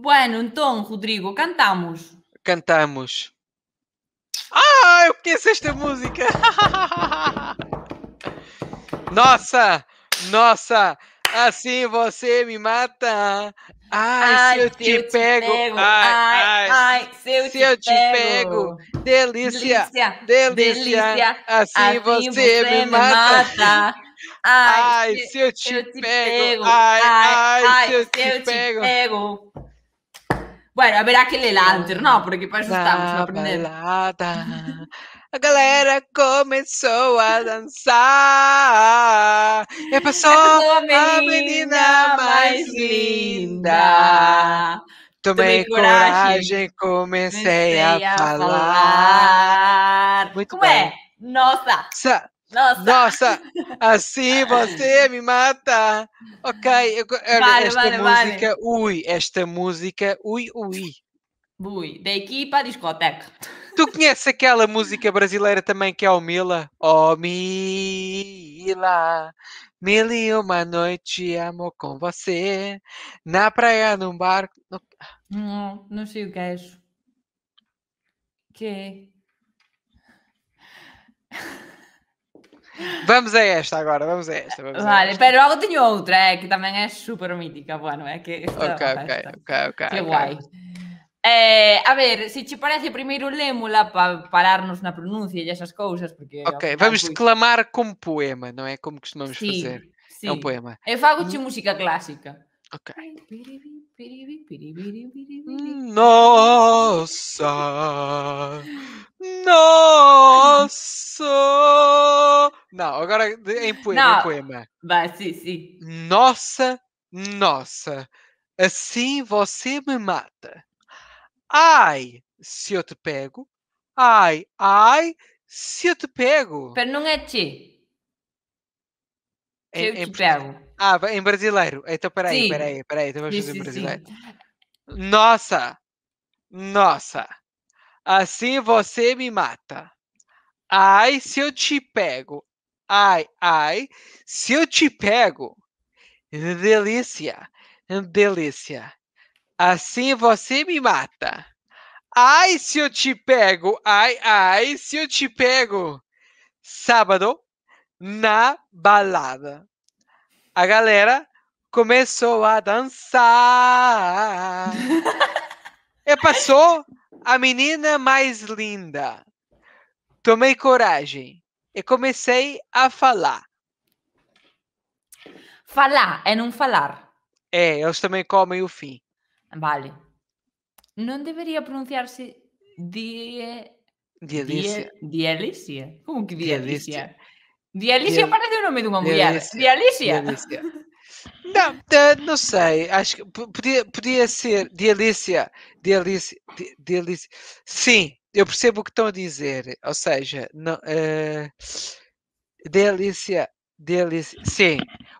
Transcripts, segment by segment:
Bueno, então, Rodrigo, cantamos. Cantamos. Ah, eu conheço esta música! nossa! Nossa! Assim você me mata! Ai, ai se eu, te, eu pego. te pego! Ai, ai, ai se eu, se te, eu te pego. Delícia! Delícia! delícia. delícia. Assim, assim, você, você me, mata! mata. Ai, ai se, eu te, eu te pego. pego! Ai, ai, ai se eu, te, pego. te pego! Bueno, haverá aquele ah, ladro, não, porque depois estamos a aprender. A galera começou a dançar. E passou, a, menina a menina, mais linda. Tomei, Tomei coragem comecei, comecei, a, falar. falar. Muito Como bem. é? Nossa! Sa nossa. Nossa, assim você me mata. Ok, agora vale, esta vale, música, vale. ui, esta música, ui, ui. Ui, daqui para a discoteca. Tu conheces aquela música brasileira também que é o Mila? Oh, Mila, mil e uma noite amo com você, na praia, num barco. No... Não, não sei o que é isso. Que Vamos a esta agora, vamos a esta. Vamos vale, a esta. pero logo teño outra, é, que também é super mítica, bueno, é que... Ok, ok, ok, ok. Que é guai. Eh, a ver, se te parece, primeiro lémula para pararnos na pronúncia e essas coisas porque... Ok, vamos declamar como poema, não é? Como costumamos fazer. Sim, Sim. É um poema. Eu fago de hum. música clássica. Ok. Nossa... Nossa! Não, agora em poema, em poema. Vai, sim, sim. Nossa, nossa, assim você me mata. Ai, se eu te pego. Ai, ai, se eu te pego. Pero não é ti. Em, eu em, te pego. Ah, em brasileiro. Então, peraí, sim. peraí, peraí. Então vamos fazer em brasileiro. Nossa, nossa. Assim você me mata. Ai, se eu te pego. Ai, ai, se eu te pego. Delícia, delícia. Assim você me mata. Ai, se eu te pego. Ai, ai, se eu te pego. Sábado, na balada. A galera começou a dançar. e é, passou a menina mais linda. Tomei coragem e comecei a falar. Falar é não falar. É, eles também comem o fim. Vale. Não deveria pronunciar-se de... Dialícia. Dialícia? Como que dialícia? Dialícia, dialícia parece o nome de uma mulher. Dialícia. dialícia. Não, não sei. Acho que podia, podia ser de Alicia. De Alicia, de, de Alicia. Sim, eu percebo o que estão a dizer. Ou seja, não, uh, de Alicia. De Alicia. Sim,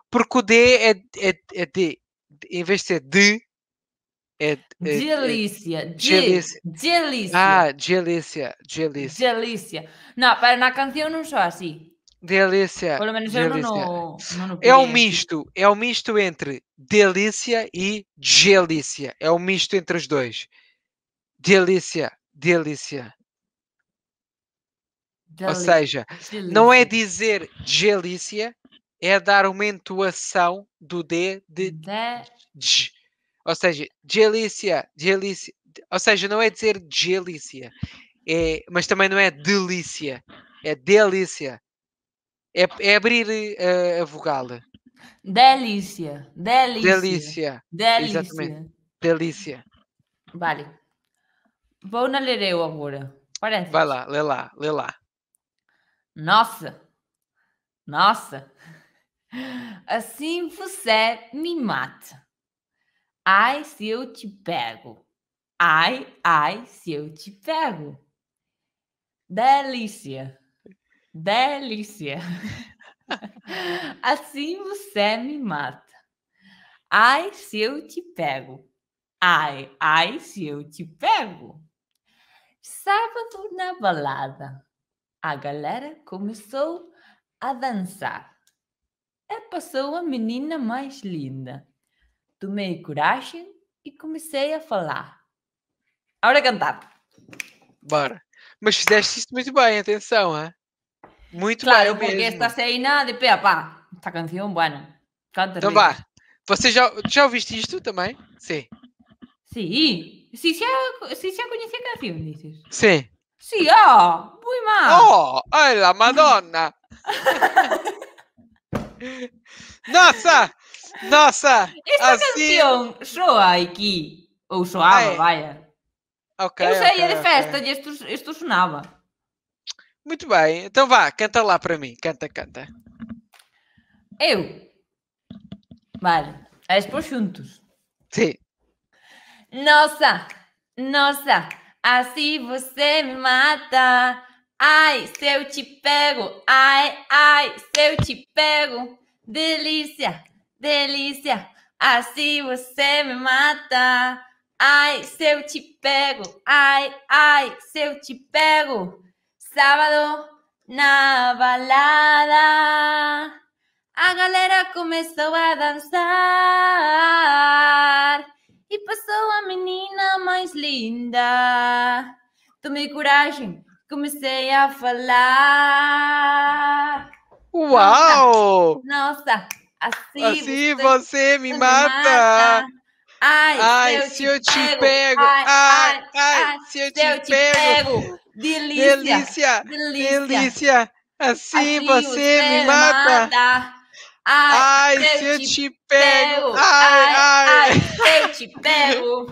porque o D é, é, é de. Em vez de ser de. É, é, de é Alicia. De, Alicia. De Alicia. Ah, de Alicia. De Alicia. De Alicia. Não, para na canção não sou assim. Delícia. Pelo menos é delícia. eu não, não, não É um misto. É um misto entre delícia e gelícia. É um misto entre os dois. Delícia, delícia. Ou seja, delícia. não é dizer gelícia, é dar uma entoação do D de, de... de. Ou seja, delícia, delícia. Ou seja, não é dizer delícia, é, mas também não é delícia, é delícia. É, é abrir eh, a vogal. Delícia. Delícia. Delícia. Delícia. Exatamente. Delícia. Vale. Vou na ler eu agora. Parece. Vai lá, lê lá, lê lá. Nossa. Nossa. Assim você me mata. Ai, se eu te pego. Ai, ai, se eu te pego. Delícia. Delícia! Assim você me mata. Ai, se eu te pego. Ai, ai, se eu te pego. Sábado na balada, a galera começou a dançar. E é, passou a menina mais linda. Tomei coragem e comecei a falar. Agora cantar. Bora. Mas fizeste isso muito bem, atenção, hein? muito claro, porque mesmo. esta cena de pé pá. Esta canção, bueno. Canta então vá. Você já, já ouviste isto também? Sim. Sim. Sim, já, sim, já conheci a canção, dizes? Sim. Sim, oh, muito mal. Oh, olha a Madonna. nossa! Nossa! Esta assim... canção soa aqui. Ou soava, Ai. É. vai. Okay, Eu saía é okay, de festa okay. e isto, isto sonava. Muito bem, então vá, canta lá para mim. Canta, canta. Eu. Vale, és por juntos. Sim. Nossa, nossa, assim você me mata. Ai, se eu te pego, ai, ai, se eu te pego. Delícia, delícia, assim você me mata. Ai, se eu te pego, ai, ai, se eu te pego. Sábado na balada, a galera começou a dançar e passou a menina mais linda. Tomei coragem, comecei a falar. Uau! Nossa, assim, assim você, você me mata. mata. Ai, ai, se eu, te pego, ai, ai, se eu te pego. Delícia. Delícia. Delícia. delícia. Assim, assim você me mata. mata. Ai, ai, se eu te pego. pego. Ai, ai, ai, ai, eu te pego.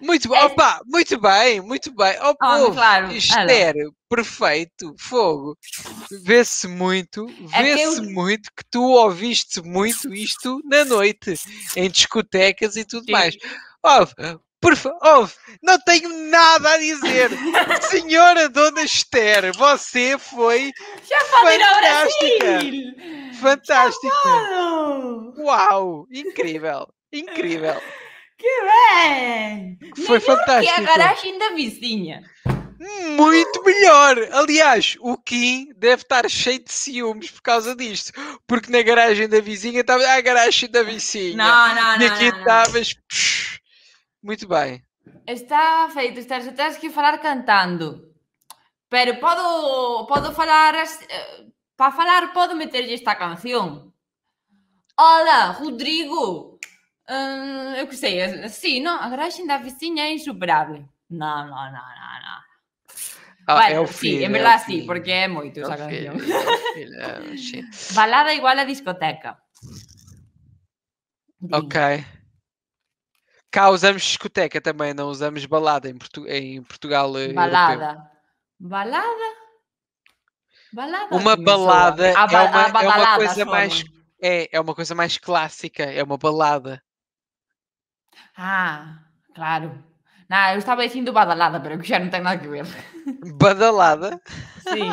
Muito bom, é... opa, muito bem, muito bem. Oh, oh, claro. Estéreo, perfeito, fogo. Vê-se muito, é vê-se é eu... muito que tu ouviste muito isto na noite, em discotecas e tudo Sim. mais. Oh, por favor, não tenho nada a dizer. Senhora Dona Esther, você foi Já fantástica. fantástico Uau, incrível, incrível. Que bem! Foi fantástico. Que a garagem da vizinha. Muito melhor! Aliás, o Kim deve estar cheio de ciúmes por causa disto. Porque na garagem da vizinha estava. Ah, a garagem da vizinha. Não, não, não. E aqui estavas. Não, não. Muito bem. Está feito, estás, tens que falar cantando. Pero podo, podo falar, eh, para falar podo meter esta canção. Olá, Rodrigo. Eh, eu que sei, eh, sim, não, a garagem da vizinha é insuperável. Não, não, não, não, não. Ah, é o filho, sim, em verdade é sim, porque é muito é essa canção. É Balada igual a discoteca. Ok. Ok. Cá usamos discoteca também, não usamos balada em, Portu em Portugal. Balada. Eh, europeu. Balada? Balada. Uma balada é, é, uma, é uma coisa mais. É, é uma coisa mais clássica, é uma balada. Ah, claro. Não, eu estava dizendo badalada, para que já não tem nada a ver. Badalada? Sim.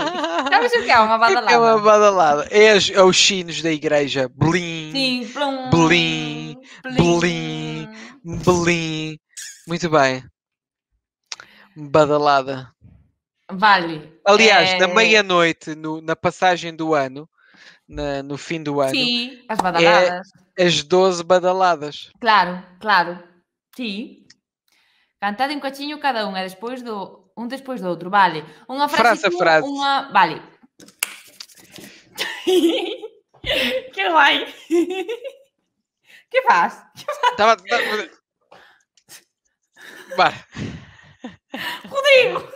Sabes o que é uma badalada? É uma badalada. É, as, é os sinos da igreja. Blim. Sim, blim, blim, blim, Belim. Muito bem. Badalada. Vale. Aliás, é... na meia-noite, na passagem do ano, na, no fim do ano. Sim, as é badaladas. É as 12 badaladas. Claro, claro. Sim. Cantado em coitinho cada unha, é depois do um depois do outro, vale. Uma frase, frase, tú, frase. vale. que vai. Que faz? tava bora Rodrigo!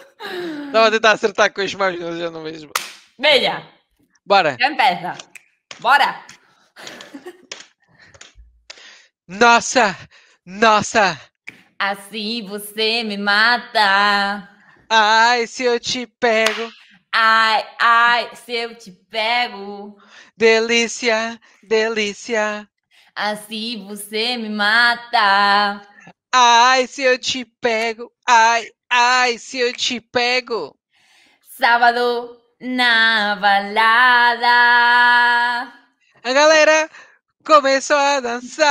Estava a tentar acertar com as mãos, mas eu não vejo. Velha! Bora! Já Bora! Nossa! Nossa! Assim você me mata! Ai, se eu te pego! Ai, ai, se eu te pego! Delícia, delícia! Assim você me mata. Ai, se eu te pego. Ai, ai, se eu te pego. Sábado na balada. A galera começou a dançar.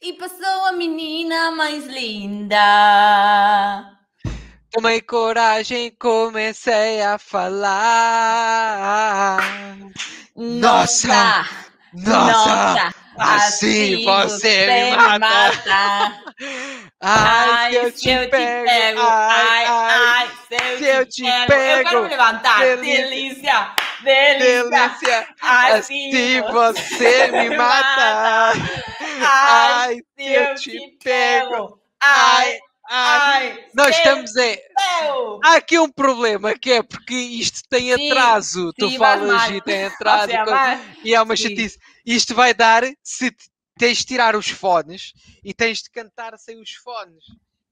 E passou a menina mais linda. Tomei coragem, comecei a falar. Nossa! Nossa! Nossa! Nossa assim, assim, você me mata! mata. Ai, ai, se eu, te, pego, pego! Ai, ai, se, eu, eu te pego. pego! Eu quero me levantar! Delícia! Delícia! delícia. Assim, assim você me mata! mata. Ai, se eu, eu te pego! pego. Ai, Ai, nós estamos é... Há aqui um problema que é porque isto tem atraso. Sim, tu sim, falas e tem atraso. e há é é uma sim. chatice. Isto vai dar se tens de tirar os fones e tens de cantar sem os fones.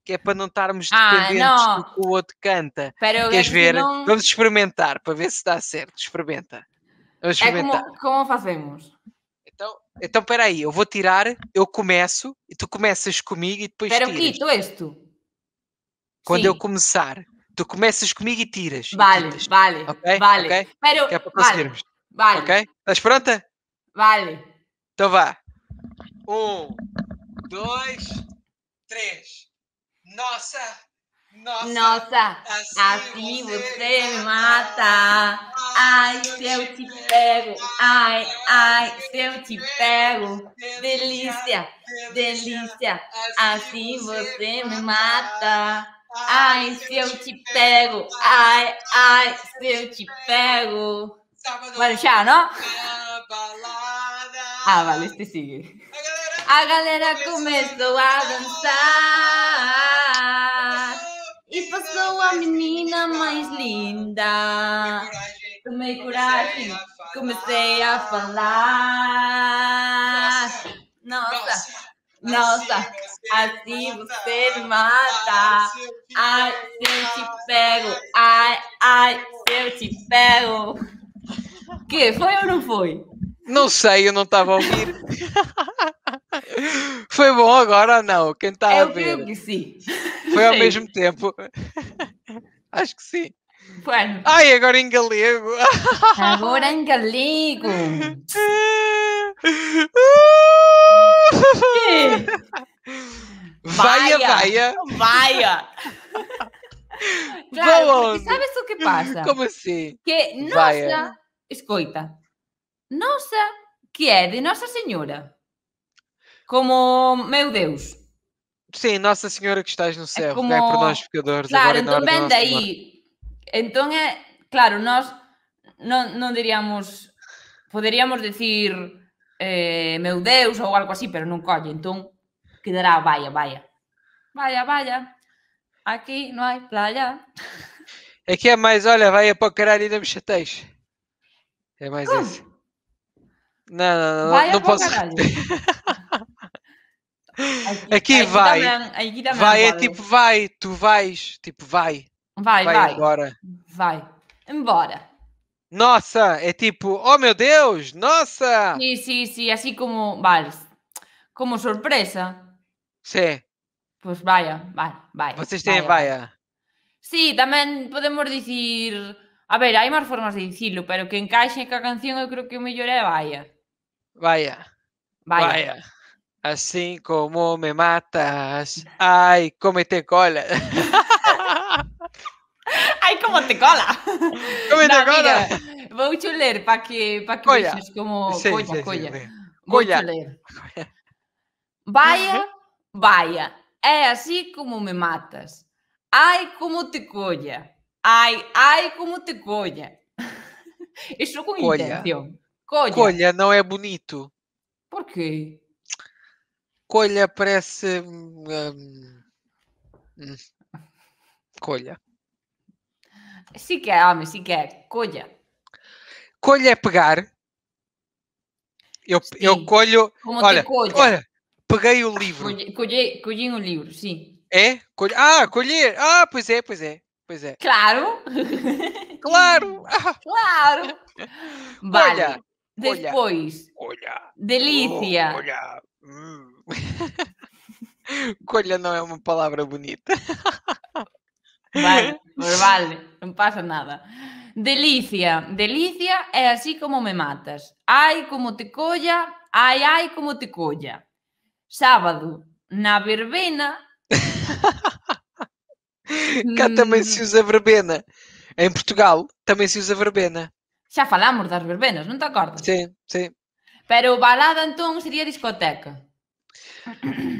Que é para não estarmos ah, dependentes ah, não. do que o outro canta. Queres é ver? Não... Vamos experimentar para ver se dá certo. Experimenta. Vamos experimentar. É como, como fazemos? Então, então, peraí, eu vou tirar, eu começo e tu começas comigo e depois Espera, o quê? que, tu és tu quando Sim. eu começar, tu começas comigo e tiras. Vale, e vale, okay? vale. Okay? Pero, que é para conseguirmos. Vale. Ok? Estás pronta? Vale. Então vá. Um, dois, três. Nossa! Nossa, Nossa assim, assim você me mata. mata. Ai, se eu te pego. Ai, ai, se eu te pego. Delícia, delícia. Assim, assim você me mata. mata. Ai, se eu te pego. Ai, ai, se eu te pego. não? Ah, vale, este sigue. A galera começou a dançar. E passou a menina mais linda. Tomei coragem, comecei a falar. Nossa. Nossa, assim você me mata. Ai, se eu te pego. Ai, ai, se eu te pego. Que? Foi ou não foi? Não sei, eu não estava a ouvir. foi bom agora ou não? Quem está a ver? Eu que sim. Foi ao mesmo tempo. Acho que sim. Bueno. Ai, agora em galego. Agora em galego. Vai, vai Vai. Claro, sabes o que passa? Como assim? Que nossa, escuta escoita, nossa, que é de Nossa Senhora. Como, meu Deus. Sim, Nossa Senhora que estás no céu, é, é como... por nós pecadores. Claro, é agora então Entón é, claro, nós non, non diríamos, poderíamos decir eh, meu Deus ou algo así, pero non colle, entón quedará vaya, vaya. Vaya, vaya. Aquí non hai playa. É que é mais, olha, vai para o caralho e dá me chateias. É mais Como? isso. Não, não, não, vai não posso. aqui, é aqui, vai. Também, aqui também vai é tipo vai, tu vais, tipo vai. Vai, vai. Vai embora. Vai. Embora. Nossa, é tipo, oh meu Deus, nossa. sim sim sim assim como, vale, como surpresa Sim. pois vaya, vale, vai. Vocês têm vaya. sim também podemos dizer a ver, há mais formas de dizerlo, mas que encaixe a canção eu creio que o melhor é vaya. Vaya. Vaya. Assim como me matas, ai, como te cola. ai como te cola. como te cola? vou te ler para que, para que colla. vexas como sí, colla, sí, colla. Sí, Vou ler. Vaya, vaya, é así como me matas. Ai, como te colla. Ai, ai, como te colla. isso com colla. intención. Colha. não é bonito. Por quê? Colha parece... Hum, hum, hum colha. Sequer, assim é, homem, ah, assim sequer. É, colha. Colha é pegar. Eu, eu colho. Como assim olha, olha, peguei o livro. Colhi, colhi, um livro, sim. É? Colhe... Ah, colher. Ah, pois é, pois é. Pois é. Claro. Claro. Claro. Vale. Olha, Depois. Colha. Delícia. Oh, olha. Hum. Colha não é uma palavra bonita. Vale. Pues vale, non pasa nada. Delicia, delicia é así como me matas. Ai como te colla, ai ai como te colla. Sábado, na verbena. Cá tamén se usa verbena. Em Portugal tamén se usa verbena. Xa falamos das verbenas, non te acordas? Sim, sim. Pero balada entón sería discoteca.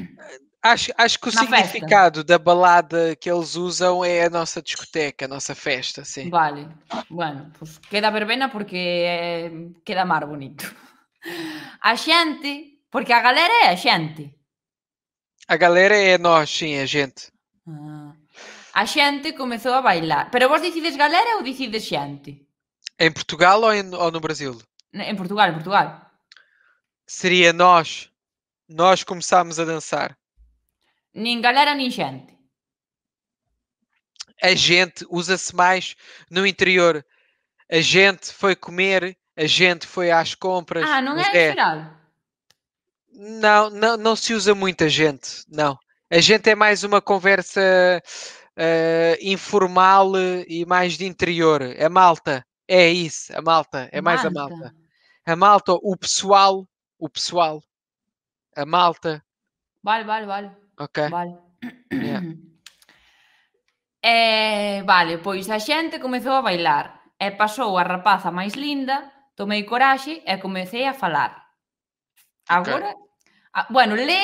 Acho, acho que o Na significado festa. da balada que eles usam é a nossa discoteca, a nossa festa, sim. Vale. Bueno, pues queda verbena porque é, queda mar bonito. A gente porque a galera é a gente A galera é nós, sim, a gente. Ah. A gente começou a bailar. Pero vos decides galera ou decides gente Em Portugal ou, em, ou no Brasil? Em Portugal, em Portugal. Seria nós. Nós começámos a dançar. Nem galera, nem gente. A gente usa-se mais no interior. A gente foi comer, a gente foi às compras. Ah, não é, geral. É. Não, não, não se usa muito a gente, não. A gente é mais uma conversa uh, informal eh, e mais de interior. A malta, é isso, a malta, é mais a malta. A malta, o pessoal, o pessoal, a malta. Vale, vale, vale. Ok. Vale. Yeah. E, eh, vale, pois a xente comezou a bailar e pasou a rapaza máis linda, tomei coraxe e comecei a falar. Agora, okay. a, bueno, lé,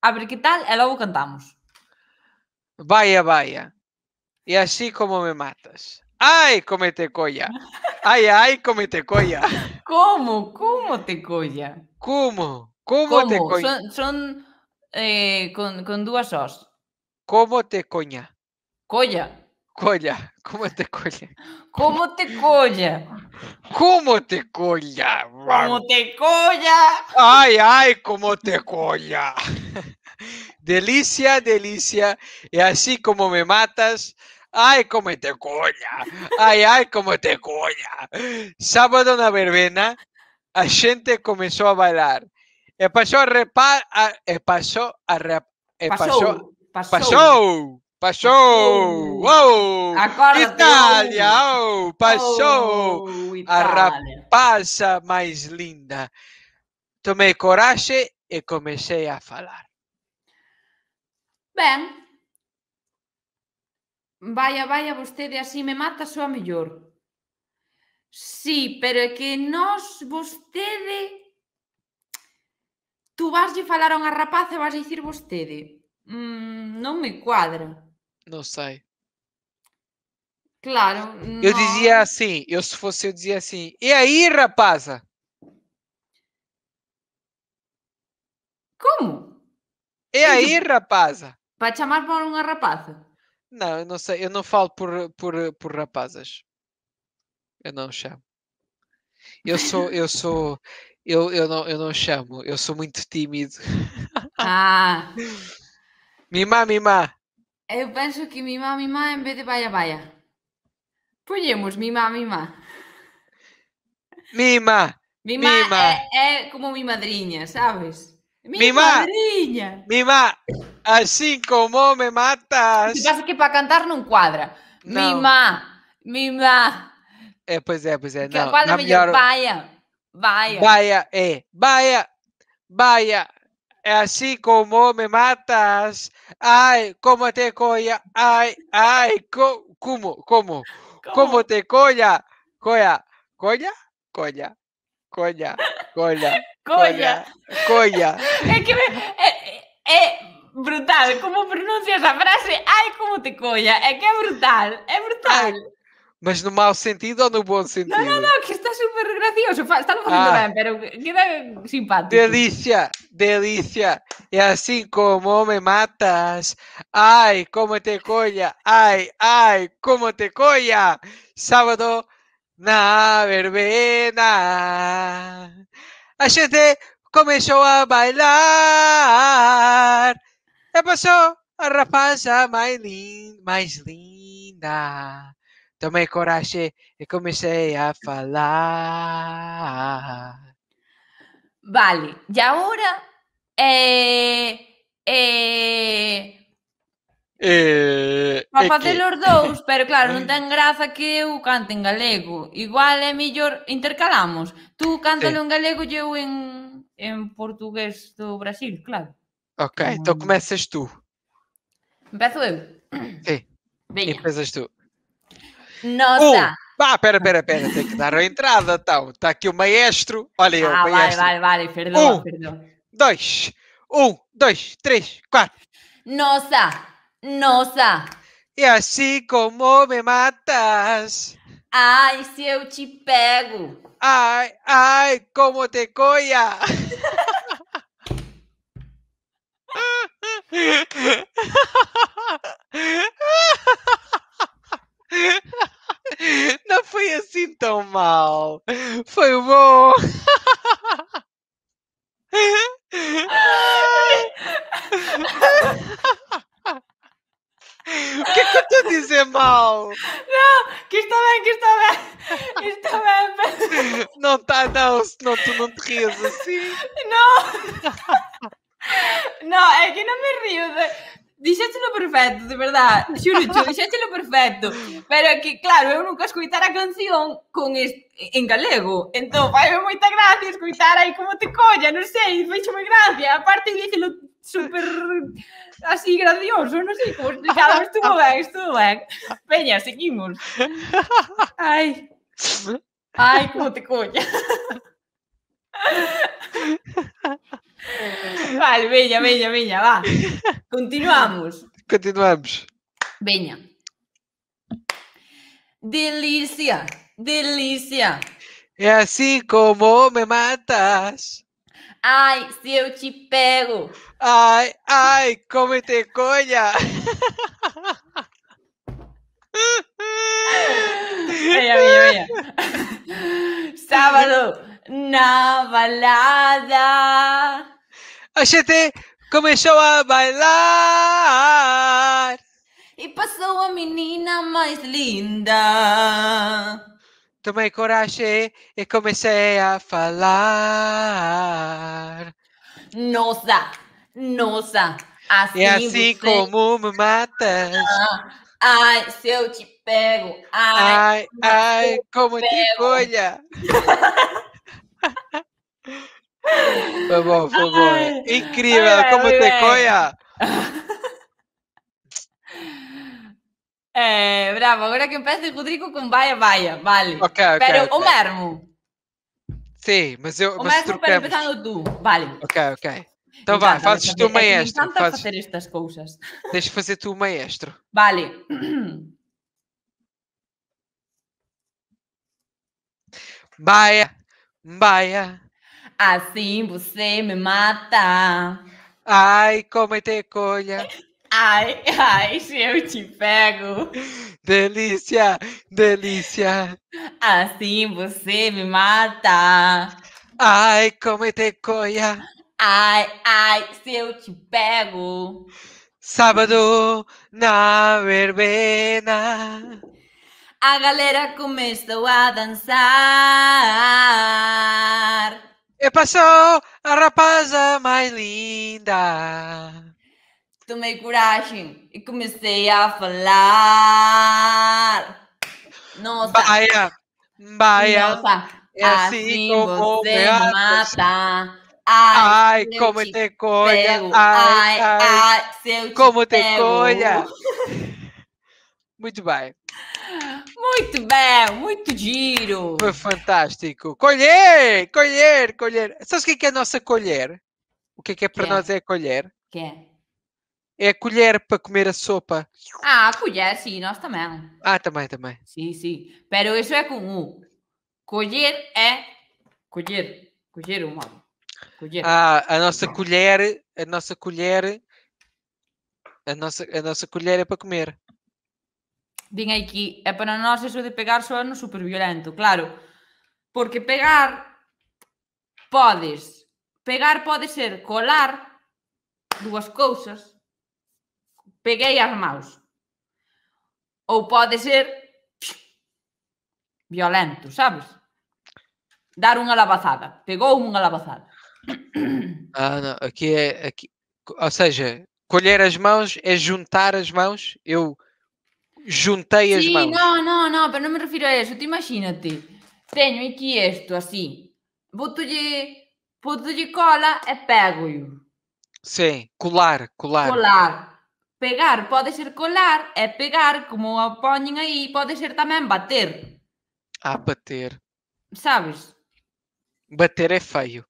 a ver que tal e logo cantamos. Vaya, vaya. E así como me matas. Ai, como te colla. Ai, ai, como te colla. Como, como te colla. Como, como, como te colla. Son, son Eh, con, con dúas os. Como te coña? Colla. Colla. Como te coña? Como te coña? Como te coña? Como te colla? Ay, ay, como te coña! Delicia, delicia. Y así como me matas, ay, como te coña! Ay, ay, como te coña! Sábado na verbena, La gente comenzó a bailar. E pasó a repar... A, e pasó a rep... E Pasó... pasó. pasó. Pasou. Oh. Acórdate, Italia. Oh. Pasou. Oh, A rapaza máis linda. Tomei coraxe e comecei a falar. Ben, Vaya, vaya, vostede así me mata, soa mellor. Sí, pero é que nós, vostede, tú vas a falar a unha rapaz e vas a dicir vostede, mm, non me cuadra. Non sei. Claro. Eu dizia assim, eu se fosse eu dizia assim, e aí, rapaza? Como? E aí, eu... rapaza? Para chamar para um rapaza? Não, eu não sei, eu não falo por, por, por rapazas. Eu não chamo. Eu sou, eu sou, eu, eu, não, eu não chamo, eu sou muito tímido. Ah. mimá, mimá. Eu penso que mimá, mimá em vez de baia, baia. Ponhamos mimá, mimá. Mimá. Mimá mima. É, é, como mi madrinha, sabes? Mi Mimá. madrinha. Mima, assim como me matas. O que que para cantar não quadra. Não. mimá. mima. É, eh, pois é, pois é. Que não, quadra melhor, melhor Vaya. Vaya, eh, vaya, vaya. Así como me matas, ay, cómo te colla, ay, ay, cómo, cómo, cómo, te colla, colla, colla, colla, colla, colla, colla, colla. Es eh, eh, eh, brutal, ¿cómo pronuncia esa frase? Ay, cómo te colla, es que es brutal, es brutal. Mas no mau sentido ou no bom sentido? Não não não, que está super gracioso. Está no ah. ben, pero queda simpático. Delícia, delícia, E é assim como me matas, ai, como te colha, ai, ai, como te colha. Sábado na verbena. A gente começou a bailar. E passou a rapaza mais linda. Mais linda. Tomei então, coragem e comecei a falar. Vale, e agora é. é... Para é, facer é que... os dous, pero claro, non ten graza que eu cante en galego. Igual é mellor intercalamos. Tú cántalo sí. en galego e eu en, en portugués do Brasil, claro. Ok, um... Ah. então começas tu. Empezo eu? Sí. Veña. Empezas tú. Nossa! Um. Pá, ah, pera, pera, pera, tem que dar a entrada, então. Está aqui o maestro. Olha eu, ah, maestro. Vale, vale, vale, perdão, um, perdão. Dois, um, dois, três, quatro. Nossa, nossa. E assim como me matas. Ai, se eu te pego. Ai, ai, como te coia. Não foi assim tão mal. Foi bom. O que é que eu estou a dizer mal? Não, que está bem, que está bem. Isto está é bem. Não está, não, senão tu não te rias assim. Não. Não, é que não me rio. De... Dixéchelo perfecto, de verdad, xúrocho, dixéchelo perfecto. Pero é que, claro, eu nunca escoitara a canción con en galego. Entón, fai moita gracia escuitar aí como te colla, non sei, feixo moi gracia. parte, dixelo super así gracioso, non sei como explicado, estuvo ben, estuvo ben. Peña, seguimos. Ai, ai, como te colla. Vale, veña, veña, veña, va. Continuamos. Continuamos. Veña. Delicia, delicia. É así como me matas. Ay, si eu te pego. Ay, ai, come te colha. venga, venga Sábado. na balada. A gente começou a bailar. E passou a menina mais linda. Tomei coragem e comecei a falar. Nossa, nossa, assim E é assim você... como me matas. Ai, se eu te pego. Ai, ai, ai como te folha. Foi bom, foi bom. Ai, Incrível, como te coia. É, bravo, agora que empieza o Rodrigo com baia, baia, vale. Ok, ok. Pero okay. o mesmo. Sim, mas eu. O mas mesmo para empezar no tu, vale. Ok, ok. Então vai, fazes tu o é maestro. encanta fazes... fazer estas coisas. Deixa fazer tu o maestro. Vale. Baia. Baia. Assim você me mata. Ai, como é te colha. Ai, ai, se eu te pego. Delícia, delícia. Assim você me mata. Ai, como é te colha. Ai, ai, se eu te pego. Sábado na verbena a galera começou a dançar. E passou a rapaza mais linda. Tomei coragem e comecei a falar. Nossa. vai. Bahia. Nossa, é assim, assim como você mata. Ai, ai como te, te colha. Ai, ai, ai, ai, se eu como te, te colha. Muito bem. Muito bem, muito giro. Foi fantástico. Colher, colher, colher. Sabes o que é, é a nossa colher? O que é que é para que é? nós é a colher? Que é? É a colher para comer a sopa. Ah, a colher, sim, nós também. Ah, também, também. Sim, sim. Pero isso é comum. Colher é colher, colher uma. Colher. Ah, a nossa colher, a nossa colher, a nossa, a nossa colher é para comer. Din aquí, e é para nós isso de pegar soa super violento, claro. Porque pegar podes, pegar pode ser colar dúas cousas. Peguei as maus. Ou pode ser violento, sabes? Dar unha lavazada. Pegou unha lavazada. Ah, não, aqui é aqui, ou seja, colher as mãos é juntar as mãos. Eu juntei as sí, mãos. Não, não, não, mas não me refiro a isso. Tu te tenho aqui isto assim, boto-lhe boto de cola e pego-o. Sim, colar, colar. Colar. Pegar pode ser colar, é pegar, como a põem aí, pode ser também bater. Ah, bater. Sabes? Bater é feio.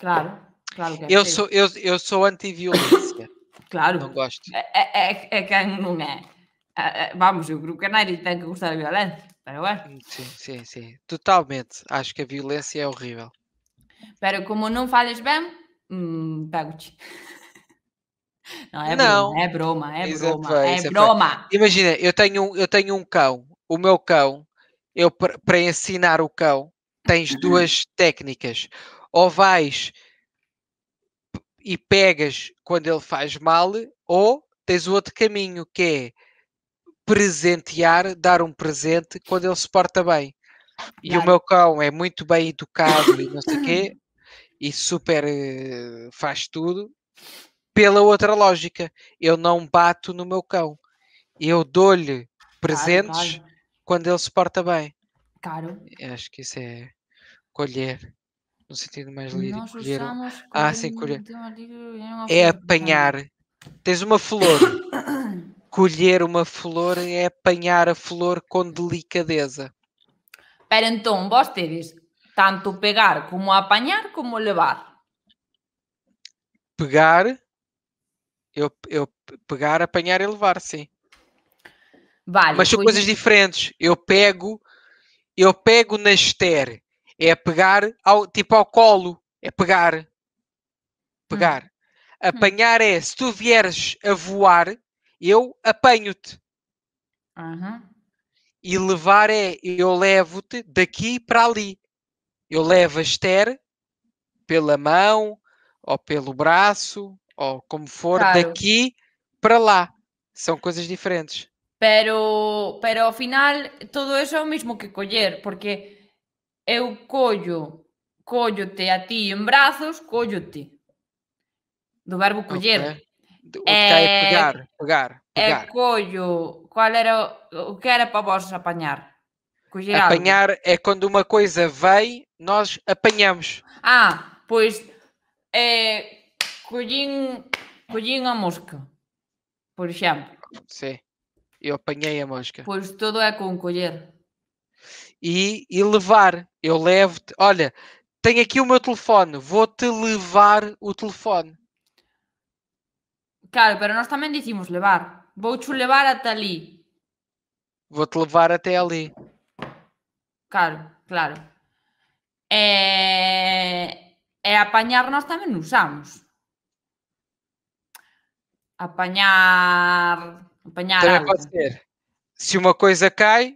Claro, claro que é eu feio. Sou, eu, eu sou anti-violência. Claro. Não gosto. É, é, é, é quem é não é, é. vamos, o grupo canário tem que gostar da violência, para lá. Tá sim, sim, sim. Totalmente. Acho que a violência é horrível. Pero como não falas bem, hum, pego-te. Não, é não. broma, é broma, é broma, é, é broma. Imagina, eu tenho, eu tenho um cão, o meu cão, eu para ensinar o cão, tens uhum. duas técnicas. Ou vais e pegas quando ele faz mal, ou tens o outro caminho que é presentear, dar um presente quando ele se porta bem. E claro. o meu cão é muito bem educado e não sei o quê, e super eh, faz tudo. Pela outra lógica, eu não bato no meu cão, eu dou-lhe presentes claro, claro. quando ele se porta bem. Claro. Acho que isso é colher no sentido mais lírico. Nós colher... Ah, sim, colher. É apanhar. Tens uma flor. colher uma flor é apanhar a flor com delicadeza. Pero então, vocês, tanto pegar como apanhar, como levar. Pegar, eu, eu pegar, apanhar e levar, sim. Vale, Mas são coisas diferentes. Eu pego, eu pego na ester é pegar ao, tipo ao colo. É pegar. Pegar. Hum. Apanhar é se tu vieres a voar, eu apanho-te. Uhum. E levar é eu levo-te daqui para ali. Eu levo a Esther pela mão ou pelo braço ou como for claro. daqui para lá. São coisas diferentes. Pero, pero ao final tudo isso é o mesmo que colher porque eu colho, colho-te a ti em braços, colho-te. Do verbo colher. Okay. O que é, pegar, eh, pegar, pegar. É colho. Qual era o que era para vós apanhar? Colher apanhar algo. é quando uma coisa vem, nós apanhamos. Ah, pois é, eh, colhi, a mosca, por exemplo. Sim, eu apanhei a mosca. Pois tudo é com colher e, e levar. Eu levo-te, olha, tenho aqui o meu telefone, vou-te levar o telefone. Claro, mas nós também dizemos levar. Vou-te levar até ali. Vou-te levar até ali. Claro, claro. é e é nós também usamos. apanhar apanhar pode ser. Se uma coisa cai,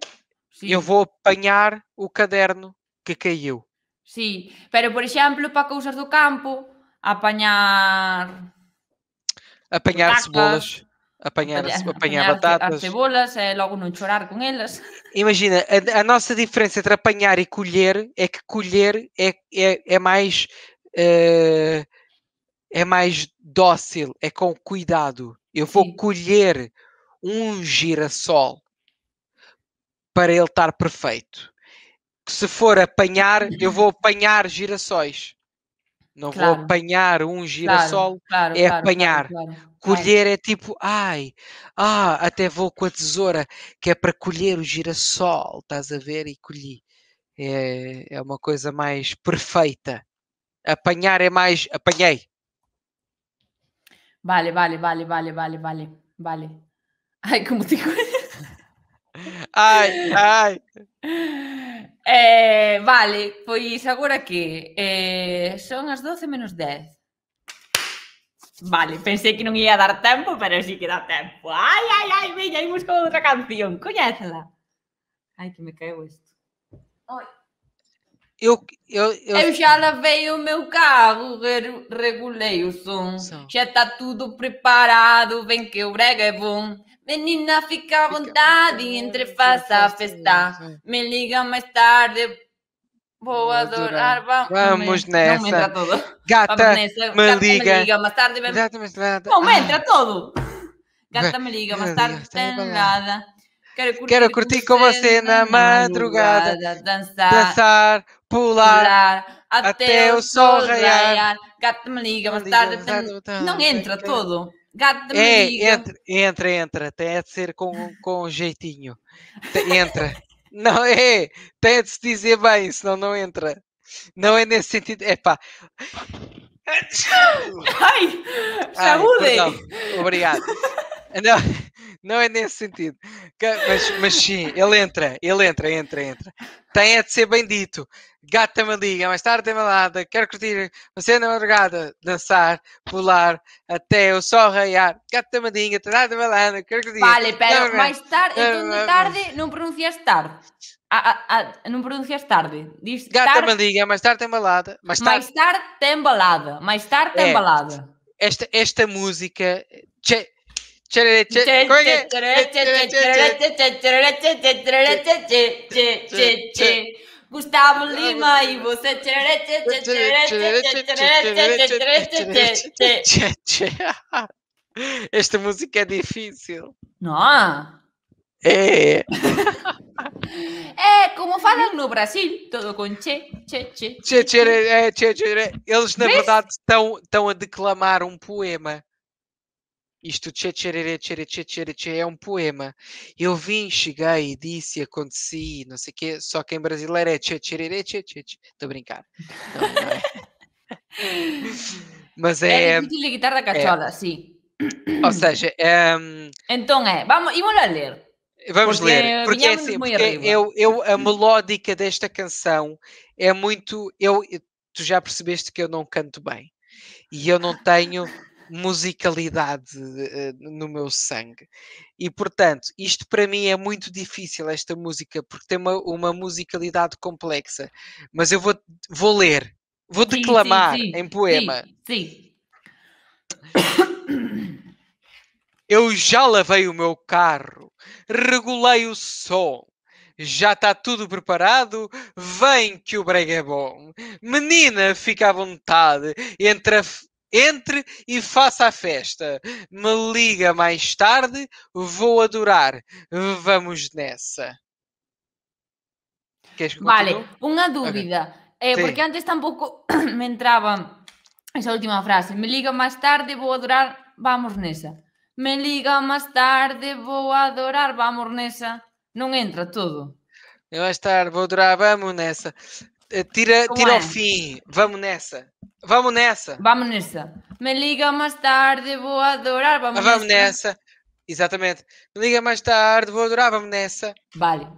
eu vou apanhar o caderno que caiu. Sim, pero por exemplo, para cousas do campo, apanhar apanhar cebolas, apanhar, apanhar, apanhar, batatas, as cebolas é logo não chorar com elas. Imagina, a, a, nossa diferença entre apanhar e colher é que colher é, é, é mais eh, é mais dócil, é com cuidado. Eu vou Sim. colher um girassol para ele estar perfeito. Se for apanhar, eu vou apanhar girassóis. Não claro. vou apanhar um girassol, claro, é claro, é apanhar. Colher é tipo, ai, ah, até vou com a tesoura, que é para colher o girassol, estás a ver? E colhi. É, é uma coisa mais perfeita. Apanhar é mais, apanhei. Vale, vale, vale, vale, vale, vale, vale. Ai, como te conheço. Ai, ai. Eh, vale, pois agora que eh, son as 12 menos 10. Vale, pensei que non ia dar tempo, pero sí que dá tempo. Ai, ai, ai, veña, imos con outra canción. Coñécela. Ai, que me caeu isto. Oi. Eu, eu, eu... eu xa lavei o meu carro, regulei o som. Só. Xa está tudo preparado, ven que o brega é bom. Menina, fica à vontade, entre faça a festa. Me liga mais tarde. Vou adorar. Vamos, vamos nessa. Não entra todo. Gata, vamos nessa. Me, Gata liga. me liga mais tarde. Gata, mas nada. Não, ah. entra todo. Gata, me liga mais tarde. Tem nada. Quero curtir, Quero curtir com você na madrugada. madrugada dançar, dançar, pular, pular até, até o sol raiar. Gata, me liga mais tarde. Não entra todo. Gato de é, entra, entra, entra. Tem a de ser com, com jeitinho. Entra. não, é. Tem a de se dizer bem, senão não entra. Não é nesse sentido. É Ai, saúde! Ai, Obrigado. Não, não é nesse sentido. Mas, mas sim, ele entra, ele entra, entra, entra. Tem é de ser bendito. Gata tem liga, mais tarde tem é malada, lada. Quero curtir Você é na madrugada, dançar, pular, até o sol raiar. Gata tem liga, tarde tem é lada. Quero curtir. Vale, pera, mais tarde, então tarde não pronunciaste tarde não pronuncias tarde. Diz Gata tar... maliga, mais tarde tem balada. Mais tarde, mais tarde tem balada. Mais tarde tem é. balada. Esta, esta música. Che... Gustavo Lima e você. Esta música é difícil. Não. É, é. É como falam no Brasil, todo com che, che, che. Che, che, é, che, che, che. Eles, na Vês? verdade, estão, estão a declamar um poema. Isto che, che, che, che, che, che, che, é um poema. Eu vim, cheguei, disse, aconteci, não sei o quê. Só que em brasileiro é che, che, che, che, che. Estou a brincar. Não, não é. Mas é... É difícil de guitarra é. cachola, é. sim. Ou seja, é... Hum, então é, vamos, vamos ler. Vamos porque ler, é porque é assim, porque é, eu, eu, a hum. melódica desta canção é muito. Eu, tu já percebeste que eu não canto bem e eu não tenho musicalidade uh, no meu sangue. E portanto, isto para mim é muito difícil, esta música, porque tem uma, uma musicalidade complexa. Mas eu vou, vou ler, vou declamar sim, sim, sim. em poema. sim. Eu já lavei o meu carro, regulei o som, já está tudo preparado? Vem que o brega é bom. Menina, fica à vontade. Entre, a, entre e faça a festa. Me liga mais tarde, vou adorar. Vamos nessa. Queres que vale, continue? uma dúvida. Okay. É, porque antes tampouco me entrava essa última frase. Me liga mais tarde, vou adorar. Vamos nessa me liga más tarde, vou adorar, vamos nessa. Não entra tudo. Mais tarde, vou adorar, vamos nessa. Eh, tira, tira o é? fim, vamos nessa. Vamos nessa. Vamos nessa. Me liga mais tarde, vou adorar, vamos, vamos nessa. nessa. Exatamente. Me liga mais tarde, vou adorar, vamos nessa. Vale.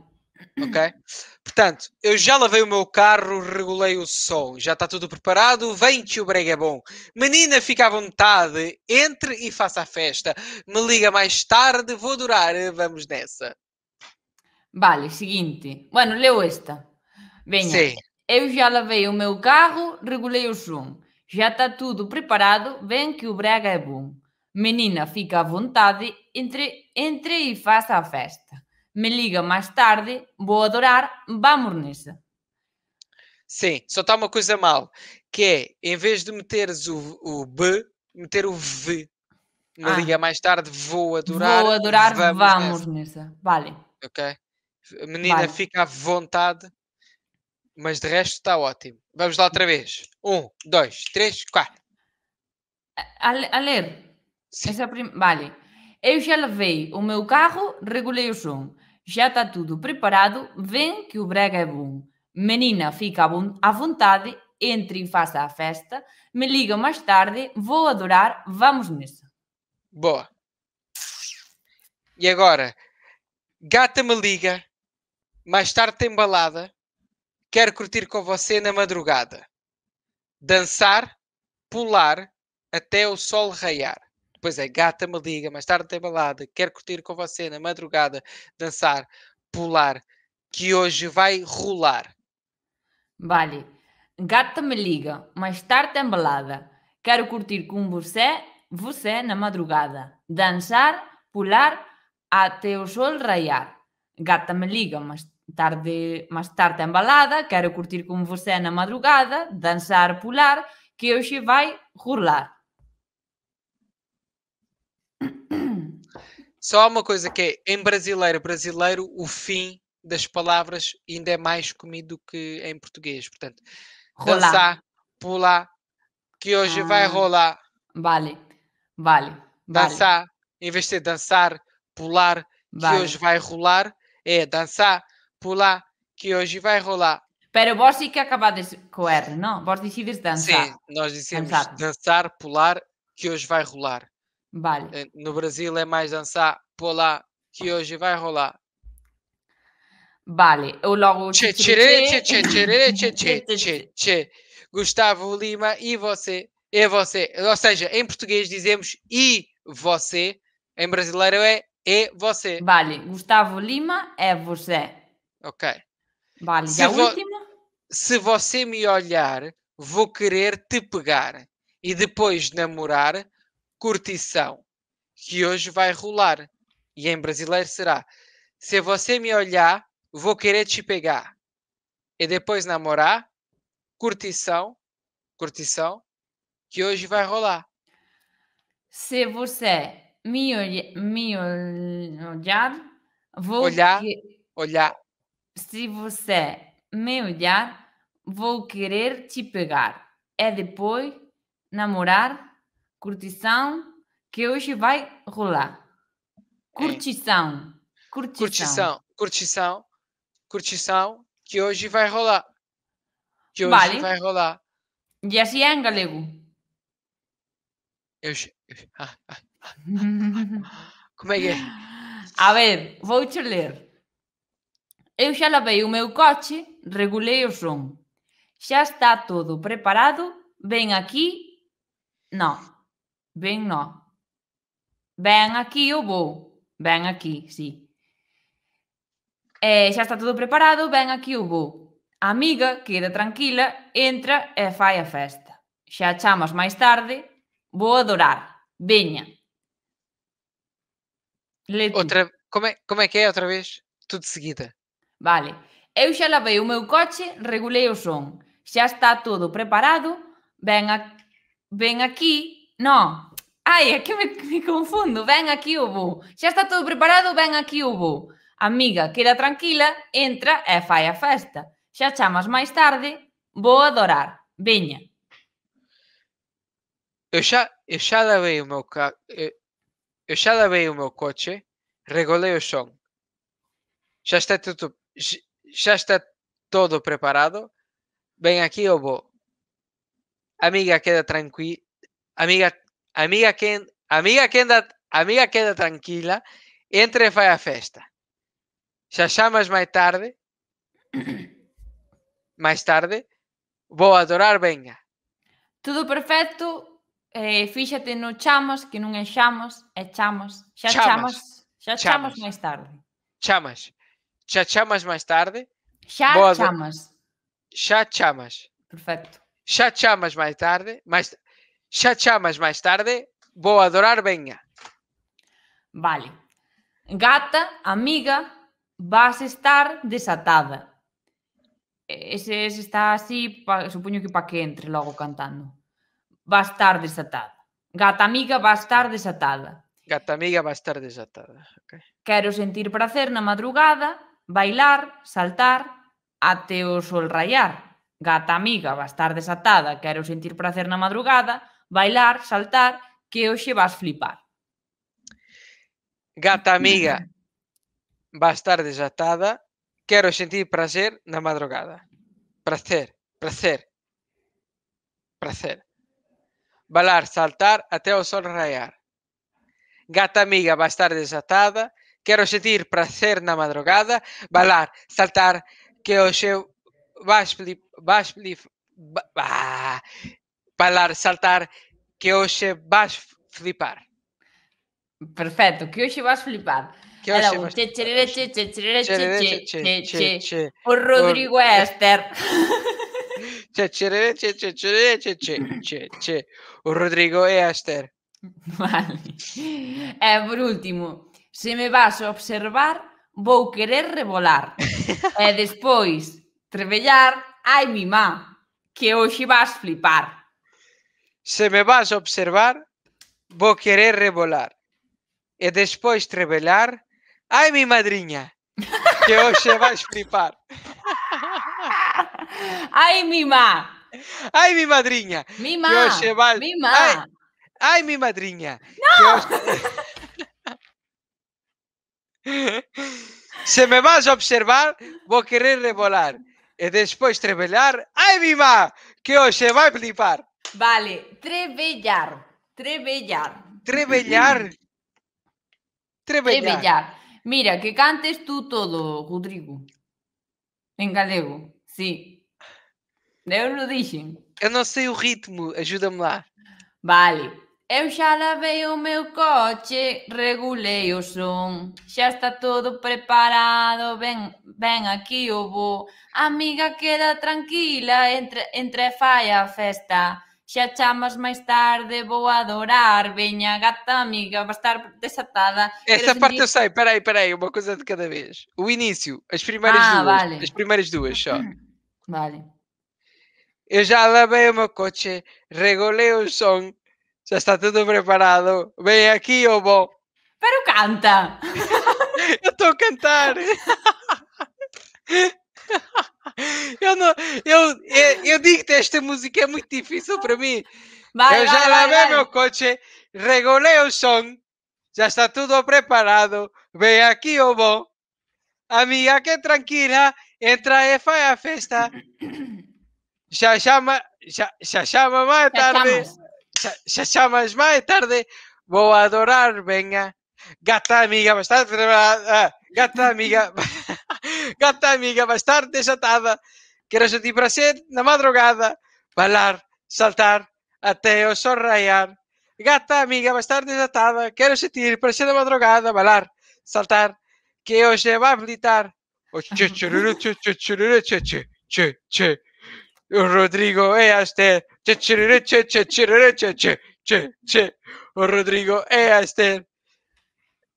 Ok? Portanto, eu já lavei o meu carro, regulei o som, já está tudo preparado, vem que o brega é bom. Menina, fica à vontade, entre e faça a festa. Me liga mais tarde, vou durar, vamos nessa. Vale, seguinte. Bueno, leu esta. Venha. Sim. Eu já lavei o meu carro, regulei o som. Já está tudo preparado, vem que o brega é bom. Menina, fica à vontade, entre, entre e faça a festa me liga mais tarde, vou adorar, vamos nessa. Sim, só está uma coisa mal, que é, em vez de meteres o, o B, meter o V. Me ah. liga mais tarde, vou adorar. Vou adorar, vamos, vamos nessa. nessa. Vale. Ok. A menina vale. fica à vontade, mas de resto está ótimo. Vamos lá outra vez. Um, dois, três, quatro. A, a ler. Sim. Essa é prim... Vale. Eu já levei o meu carro, regulei o som. Já está tudo preparado, vem que o Brega é bom. Menina, fica à vontade, entre e faça a festa. Me liga mais tarde, vou adorar, vamos nessa. Boa. E agora? Gata me liga, mais tarde tem balada, quero curtir com você na madrugada. Dançar, pular, até o sol raiar. Depois é gata me liga, mais tarde tem balada, quero curtir com você na madrugada, dançar, pular, que hoje vai rolar. Vale. Gata me liga, mais tarde tem balada, quero curtir com você, você na madrugada, dançar, pular, até o sol raiar. Gata me liga, mais tarde, mais tarde tem balada, quero curtir com você na madrugada, dançar, pular, que hoje vai rolar. Só uma coisa que é, em brasileiro, brasileiro, o fim das palavras ainda é mais comido que em português. Portanto, rolar. dançar, pular, que hoje ah, vai rolar. Vale, vale. Dançar, vale. em vez de dançar, pular, vale. que hoje vai rolar, é dançar, pular, que hoje vai rolar. Pero vos sí que acabades com R, não? Vós decides dançar. Sim, nós dissemos dançar. dançar, pular, que hoje vai rolar. Vale. Eh, no Brasil é mais dançar lá que hoje vai rolar. Vale. Eu logo. Tchê, tchê, tchê, tchê, tchê, tchê, tchê, Gustavo Lima e você. E você. Ou seja, em português dizemos e você. Em brasileiro é e você. Vale. Gustavo Lima é você. Ok. Vale. e a vo... última? Se você me olhar, vou querer te pegar e depois namorar curtição que hoje vai rolar. E em brasileiro será: se você me olhar, vou querer te pegar. E depois namorar, curtição, curtição, que hoje vai rolar. Se você me, olhe, me olhar, vou. Olhar, que... olhar. Se você me olhar, vou querer te pegar. É depois namorar, curtição que hoje vai rolar. É. Curtição. Curtição. Curtição. Curtição. que hoje vai rolar. Que hoje vale. vai rolar. E assim é em galego. Eu, Como é que é? A ver, vou te ler. Eu já lavei o meu coche, regulei o som. Já está tudo preparado? Vem aqui. Não, Ven nó. Ven aquí eu vou. Ven aquí, sí. Eh, xa está todo preparado, ven aquí eu vou. A amiga queda tranquila, entra e fai a festa. Xa chamas máis tarde, vou adorar. Veña. outra, como é, como é que é outra vez? Tudo de seguida. Vale. Eu xa lavei o meu coche, regulei o son. Xa está todo preparado. Ven, a, ven aquí, no, ai, é que me, me confundo, ven aquí o vou. Xa está todo preparado, ven aquí o vou. Amiga, queda tranquila, entra e fai a festa. Xa chamas máis tarde, vou adorar. Veña. Eu xa, eu xa lavei o meu ca... eu, eh, eu xa lavei o meu coche, regolei o son. Xa está tudo, xa está todo preparado. Ven aquí o vou. Amiga, queda tranquila amiga, amiga, quen, amiga, da, amiga queda tranquila, entre e fai a festa. Xa chamas máis tarde, máis tarde, vou adorar, venga. Tudo perfecto, eh, fíxate no chamas, que non é chamas, é chamas. Xa chamas, chamas xa chamas, chamas máis tarde. Chamas. Xa chamas máis tarde. Xa Boa chamas. Xa chamas. Perfecto. Xa chamas máis tarde, máis Xa chamas máis tarde, vou adorar veña. Vale. Gata, amiga, vas estar desatada. Ese, ese está así, pa, supoño que pa que entre logo cantando. Va estar desatada. Gata amiga va estar desatada. Gata amiga va estar desatada. Okay. Quero sentir prazer na madrugada, bailar, saltar, ate o sol rayar. Gata amiga va estar desatada, quero sentir prazer na madrugada, bailar, saltar, que hoxe vas flipar. Gata amiga, vas estar desatada, quero sentir prazer na madrugada. Prazer, prazer, prazer. Balar, saltar até o sol raiar. Gata amiga, vas estar desatada, quero sentir prazer na madrugada, balar, saltar, que hoxe vas, flipar. vas, flip, bailar, saltar, que hoxe vas flipar. Perfecto, que hoxe vas flipar. Que hoxe vas flipar. O Rodrigo Ester. O Rodrigo e Ester. Vale. E por último, se me vas a observar, vou querer revolar. e despois, trebellar, ai mi má, que hoxe vas flipar. se me vas a observar, voy a querer rebolar. E después trebelar, ¡ay mi madrinha, que va vais flipar. ¡Ay mi ma! ¡Ay mi madrinha. Mi ma! Que Mi ma! ¡Ay mi madrinha. se me vas a observar, voy a querer rebolar. E después trebelar, ¡ay mi ma!, que se va a flipar. Vale, trevellar, trevellar. Trevellar. Trevellar. Mira, que cantes tú todo, Rodrigo. En galego, sí. Eu não dixen. Eu non sei o ritmo, ajuda-me lá. Vale. Eu xa lavei o meu coche, regulei o son. Xa está todo preparado, ven, ven aquí o bo. Amiga, queda tranquila, entre, entre fai a festa. Xa chamas máis tarde, vou adorar, veña, gata amiga, vai estar desatada. Essa parte sentir... eu sei, peraí, peraí, uma coisa de cada vez. O início, as primeiras ah, duas. Vale. As primeiras duas só. Vale. Eu já lavei o meu coche, regolei o som, já está tudo preparado. Vem aqui, ô bom. Pero canta! eu estou a cantar! eu, não, eu, eu, é, eu, digo que esta música é muito difícil para mim. Vai, eu vai, já vai, lavei meu coche, regolei o som, já está tudo preparado. Vem aqui, ô bom, Amiga, que é tranquila, entra e faz a festa. Já chama, já, já chama mais tarde. Já, já chamas mais tarde. Vou adorar, venha. Gata amiga, bastante. Ah, gata amiga gata amiga vai estar desatada, sentir para ser na madrugada, Balar saltar, até eu sol Gata amiga vai estar desatada, quero sentir para ser na madrugada, Balar saltar, que hoje vai militar. O O Rodrigo é aster. Tchê, O Rodrigo é aster.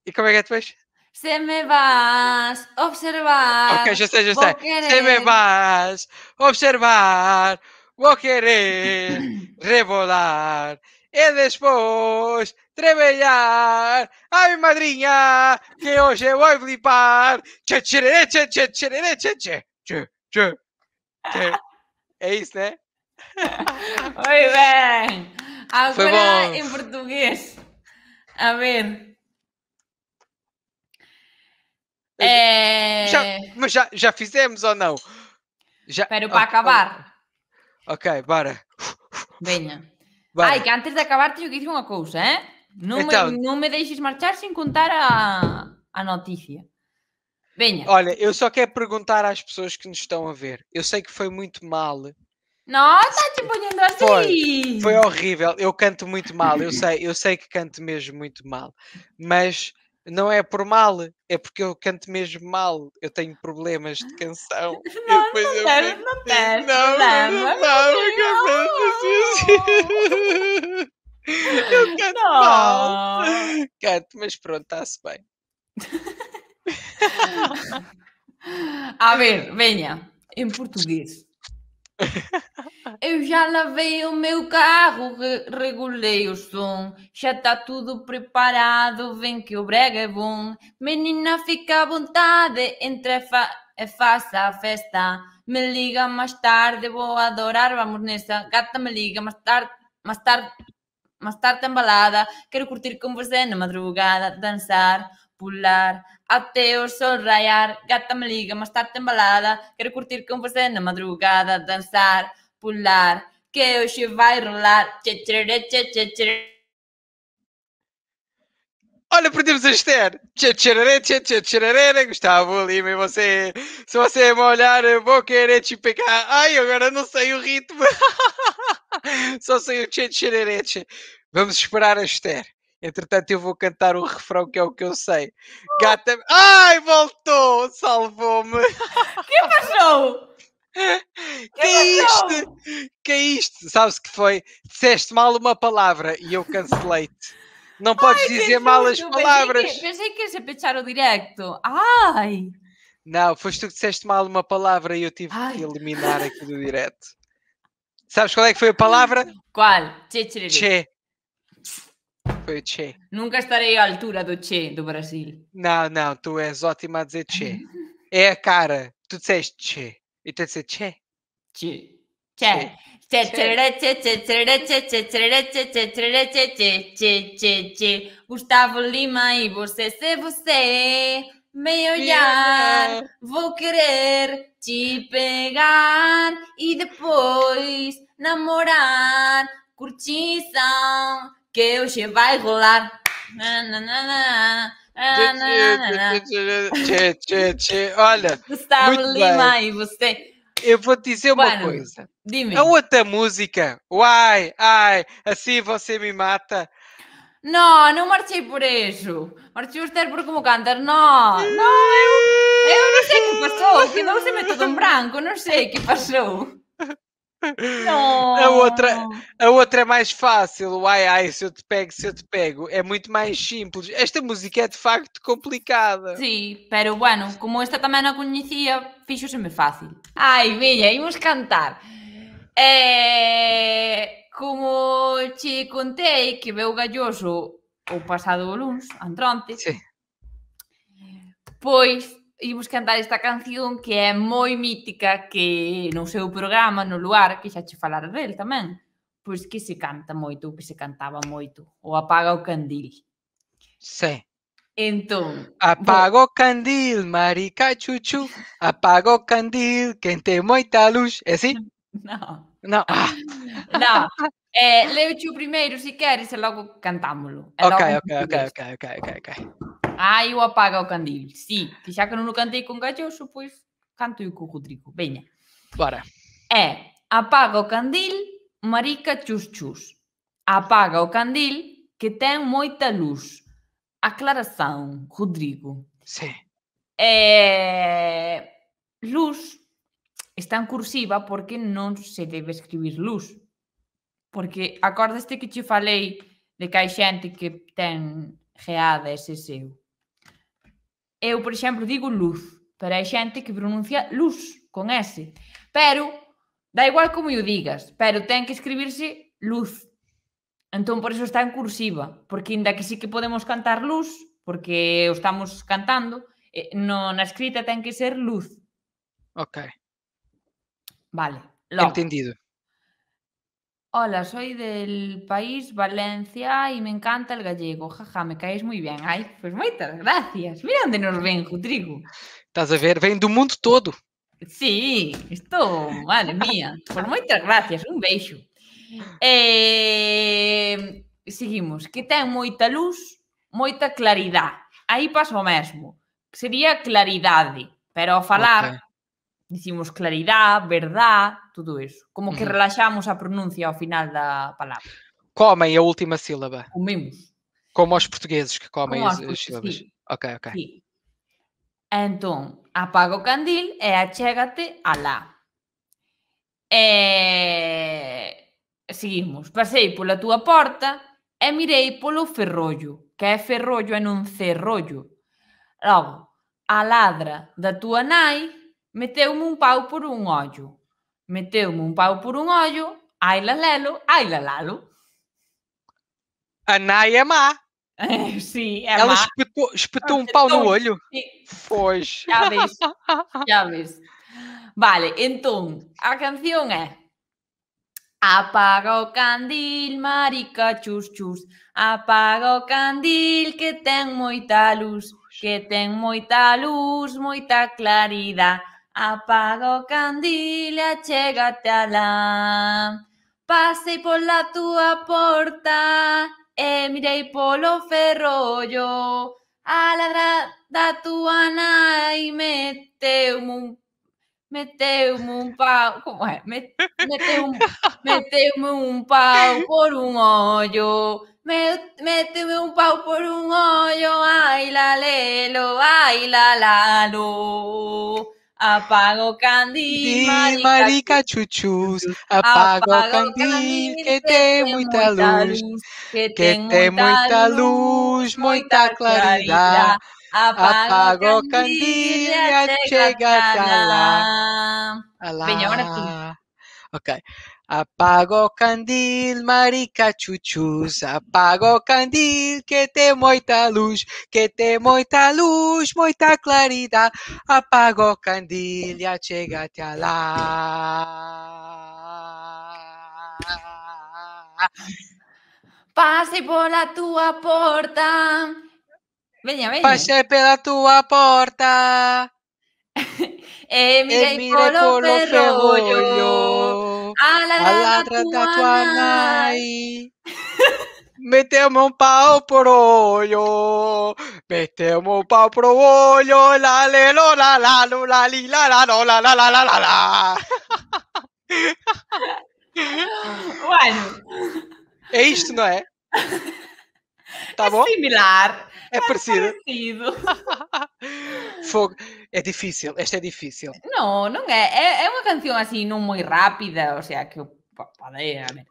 E como é que é depois? Se me vas, observar. Ok, já sei, já sei. Querer. Se me vas, observar, vou querer rebolar. E depois trabalhar. Ai, madrinha, que hoje eu vou flipar. Tchê, tchê, tchê, tchê, tchê, tchê, tchê, tchê, tchê. É isso, né? Muito bem. Agora em português. A ver. É... Já, mas já, já fizemos ou não? Já... para oh, acabar. Oh. Ok, bora. Venha. Ai, que antes de acabar teño que uma coisa, cousa, eh? então, me, não me deixes marchar sem contar a, a notícia. Venha. Olha, eu só quero perguntar às pessoas que nos estão a ver. Eu sei que foi muito mal. Nossa, te ponhando assim! Foi, foi horrível. Eu canto muito mal, eu sei, eu sei que canto mesmo muito mal. Mas não é por mal, é porque eu canto mesmo mal. Eu tenho problemas de canção. Não, depois não, eu não não não não não não Não, não, não, não. Eu canto não. mal. Canto, mas pronto, está-se bem. A ver, venha, em português. Eu já lavei o meu carro, regulei o som, já está tudo preparado, vem que o brega é bom. Menina, fica à vontade, entre e, fa e faça a festa. Me liga mais tarde, vou adorar, vamos nessa. Gata me liga mais tarde, mais tarde, mais tarde embalada. Quero curtir com você na madrugada, dançar. pular, ateus, sonraiar, gata me liga, mas está embalada, quero curtir com você na madrugada, dançar, pular, que hoje vai rolar. Olha, perdemos a Esther! Gustavo Lima e você! Se você me olhar, eu vou querer te pegar! Ai, agora não sei o ritmo! Só sei o tchê Vamos esperar a Esther. Entretanto, eu vou cantar o refrão que é o que eu sei. Oh. Gata. Ai, voltou! Salvou-me! Que passou? Caíste! Caíste! Sabes que foi? Disseste mal uma palavra e eu cancelei-te. Não podes Ai, dizer malas palavras. Pensei que, pensei ias fechar o directo. Ai! Não, foste tu que disseste mal uma palavra e eu tive Ai. que eliminar aqui do direto. Sabes qual é que foi a palavra? Qual? Che. Foi o Che. Nunca estarei à altura do Che do Brasil. Não, não, tu és ótima a dizer Che. é a cara. Tu disseste Che. E tu disseste Che. Che. Che. Che. Gustavo Lima e você se você. Me olhar, vou querer te pegar e depois namorar, curtição, que hoje vai rolar. Olha, Gustavo Lima bem. e você. Eu vou te dizer uma bueno, coisa. Dime. A outra música, uai, ai, assim você me mata. Não, não marchei por isso. Marchei ter por como cantar. Não, não, eu, eu não sei o que passou. Que você me todo um branco, não sei o que passou. a outra, a outra é mais fácil. O ai ai, se eu te pego, se eu te pego. É muito mais simples. Esta música é de facto complicada. Sim, pero bueno, como esta também a coñecía, mais fácil. Ai, miña, vamos cantar. É, como te contei que veu galloso o passado lunes, antronte, sí. pois imos cantar esta canción que é moi mítica que no seu programa, no luar, que xa che falar del tamén, pois que se canta moito, que se cantaba moito, o apaga o candil. Sí. Entón... Apago o candil, marica chuchu, apago o candil, quen te moita luz, é ¿eh, si? No. No. Ah. Non. Eh, leuche o primeiro, se queres, e logo cantámolo. Okay, ok, logo ok, ok, ok, ok, ok, ok. Aí ah, o apaga o candil. Sí, que xa que non o cantei con Galloso, pois canto eu co Rodrigo. Veña. Para. É, apaga o candil, marica chus chus. Apaga o candil, que ten moita luz. Aclaração, Rodrigo. Sí. É... Luz está en cursiva porque non se debe escribir luz. Porque acordaste que che falei de que hai xente que ten geada ese seu. Eu, por exemplo, digo luz, pero hai xente que pronuncia luz con S. Pero, da igual como eu digas, pero ten que escribirse luz. Entón, por iso está en cursiva, porque inda que sí que podemos cantar luz, porque o estamos cantando, eh, no, na escrita ten que ser luz. Ok. Vale. Logo. Entendido. Hola, soy del país Valencia y me encanta el gallego. Jaja, me caes muy bien. Ai, pois moitas gracias. Mira dónde nos ven, Rodrigo. Estás a ver, vem do mundo todo. Sí, estou, madre mía. Pues moitas gracias, un beijo. Eh, seguimos, que ten moita luz, moita claridade. Aí pasa o mesmo. Sería claridade, pero ao falar okay. dicimos claridade, verdade, tudo eso. Como que relaxamos a pronuncia ao final da palavra. Comem a última sílaba. Comemos. Como os portugueses que comem as, as sílabas. Ok, ok. então Entón, apaga o candil e achégate lá E... Seguimos. passei pela tua porta e mirei pelo ferrolho. que é ferrolho, e num cerrolho. Logo, a ladra da tua nai Meteu-me um pau por um olho Meteu-me um pau por um olho Ai lalelo, ai lalalo. A Nai é má. Sim, é Ela má. espetou, espetou um pau no olho. Foi. Já vês. Já vês. Vale, então, a canção é... Apaga o candil, marica chus chus. Apaga o candil que tem muita luz, que tem muita luz, muita claridade. Apago candil e achégate alá. Pasei pola túa porta e mirei polo ferrollo. A ladra da túa nai meteu un meteu un pau, como é? meteu un meteu un pau por un ollo. meteu un pau por un ollo, ai la lelo, ai la lalo. Apago candil, marica, marica chuchus, apago, apago candil, que tem muita luz, que tem, muita luz, muita claridade. Apago, candil, candil, chega lá. lá. Venha, agora tu. Ok. Apago candil, marica chuchus, apago candil que te moita luz, que te moita luz, moita claridade. apago candil ya chegate a lá. Pase pola túa porta. Veña, veña. Pase pela túa porta. e eh, mirei, e eh, mirei polo, polo ferrollo. ferrollo. a ladra da tua mãe Metemos um pau pro olho, metemos um pau pro olho, la le lo la la lo la li la la lo la la la la la la. Bueno. É isto, não é? Tá é bom? similar. É, parecido. parecido. Fogo. É difícil, esta é difícil. Não, não é. é. é. uma canção assim, não muito rápida, ou seja, que pode.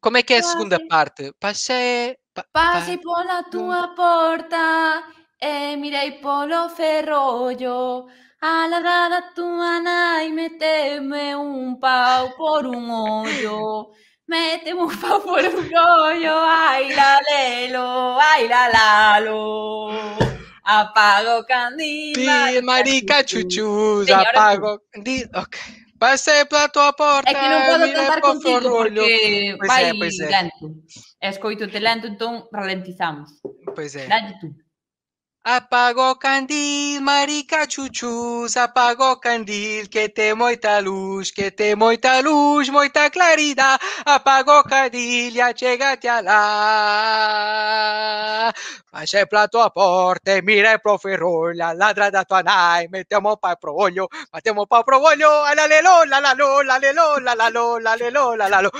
Como é que é a segunda parte? Passei. Pa, Passei pela tua porta e mirei pelo ferrolho. A ladrar a tua ana e meteu-me um pau por um olho. Méteme un favor por un rollo, baila lelo, la lalo. Apago candila. Sí, marica chuchu, apago candil. Ok. Pase plato a porta. Es que non podo cantar contigo porque pois vai Pues lento. Es te lento, entonces ralentizamos. Pois pues é. Apagó candil, marica chuchus, apagó candil, que te moita luz, que te moita luz, moita claridad, apagó candil, ya llegate a la. Pase plato aporte, mira el profe la ladra de tu anay, metemos pa' probollo, metemos pa' probollo, a la lelo, la la la la la la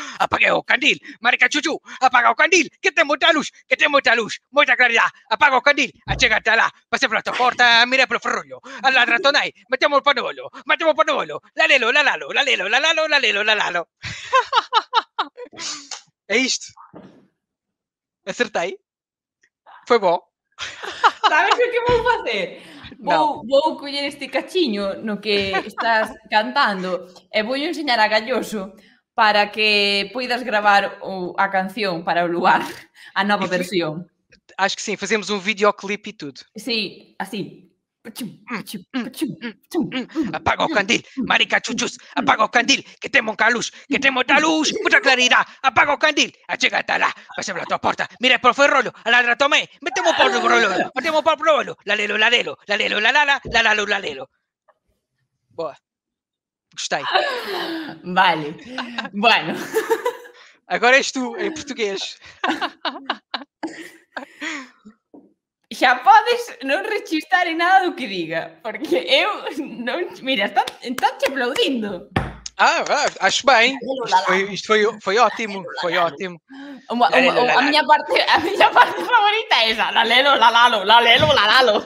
candil, marica chuchu, apagó candil, que te moita luz, que te moita luz, moita claridad, apagó candil, achégate a là, passa per la tua porta, mi repro ferruglio. Allora, Tonai, mettiamo il pannuolo, mettiamo il pannuolo, la lelo, la lalo, la lelo, la lalo, la lelo, la lalo. isto. Acertei. Foi bom. Sabes o que vou facer? Vou, no. vou coñer este cachiño no que estás cantando e vou enseñar a Galloso para que poidas gravar o, a canción para o lugar, a nova versión. acho que sim, fazemos um videoclipe e tudo. Sim, assim. Hum, hum, hum, apaga o candil, marica chuchus, apaga o candil, que tem muita luz, que tem muita luz, muita claridade, apaga o candil, a chega está lá, passa pela tua porta, mira o ferrolho, ladra também, metemos por o rolho, metemos por o rolho, lalelo, lalelo, lalelo, lalala, lalalo, lalelo. Boa. Gostei. Vale. bueno. Agora és tu, em português. xa podes non rechistar en nada do que diga, porque eu non, mira, están, están te aplaudindo. Ah, acho bem. Isto foi, isto foi, foi ótimo, foi ótimo. Uma, uma, uma, a, minha parte, a minha parte favorita é essa, lalelo, lalalo, lalelo, lalalo.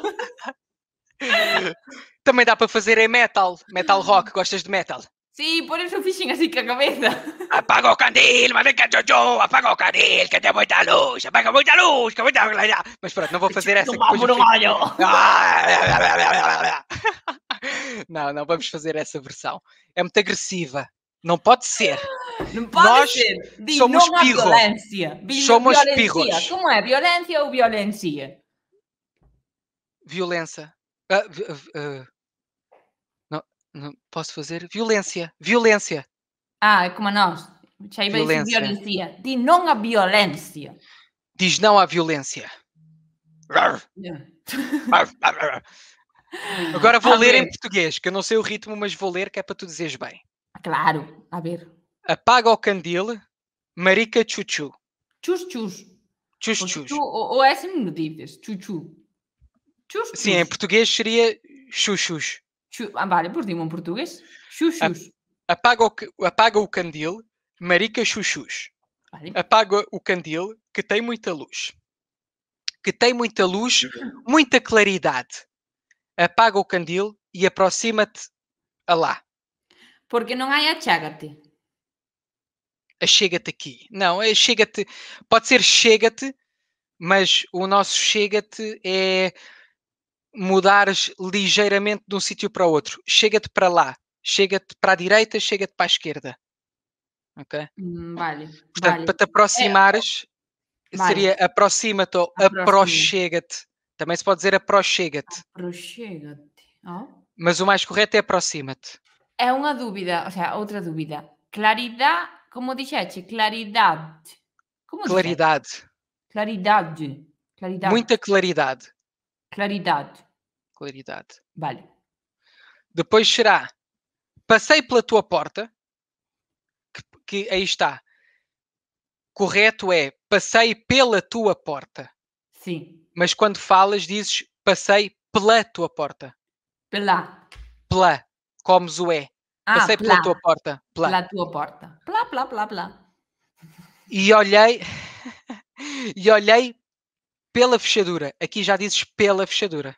Também dá para fazer em metal, metal rock, gostas de metal? Sí, por eso fishing así que a cabeza. Apago candil, mas venga yo, apaga apago candil, que tem muita luz, apaga muita luz, que muita luz. Mas pronto, não vou fazer essa. Não, não vamos fazer essa versão. É muito agressiva. Não pode ser. Não pode Nós ser. Diz, somos não pirros. violência. somos violência. pirros. Como é? Violência ou violência? Violência. Uh, uh, uh posso fazer violência. Violência. Ah, é como nós. Chama violência. violência. Diz não à violência. Diz não à violência. Agora vou a ler ver. em português, que eu não sei o ritmo, mas vou ler que é para tu dizeres bem. Claro, a ver. Apaga o candil, marica chuchu. Chus chus. Chus chus. Ou, ou é assim Chuchu. Chus, Sim, em português seria chuchus. Chu... Ah, vale, por um português. Chuchus. Apaga o, apaga o candil, marica chuchus. Vale. Apaga o candil, que tem muita luz. Que tem muita luz, muita claridade. Apaga o candil e aproxima-te a lá. Porque não há achega-te. Achega-te aqui. Não, é chega-te. Pode ser chega-te, mas o nosso chega-te é mudares ligeiramente de um sítio para outro. Chega-te para lá, chega-te para a direita, chega-te para a esquerda. Ok? Hum, vale. Portanto, vale. para te aproximares, é, vale. seria aproxima-te ou aproxega-te. Também se pode dizer aproxega-te. Aproxega-te. Oh. Mas o mais correto é aproxima-te. É uma dúvida, ou seja, outra dúvida. Claridade, como disseste, claridade. Como claridade. Claridade. Claridade. Muita claridade. Claridade. Claridade. Vale. Depois será passei pela tua porta, que, que aí está. Correto é passei pela tua porta. Sim. Mas quando falas, dizes passei pela tua porta. Pela. Pela. Comes o é. Ah, passei plá. pela tua porta. Pela. pela tua porta. Plá, plá, plá, plá. E olhei. e olhei pela fechadura. Aqui já dizes pela fechadura.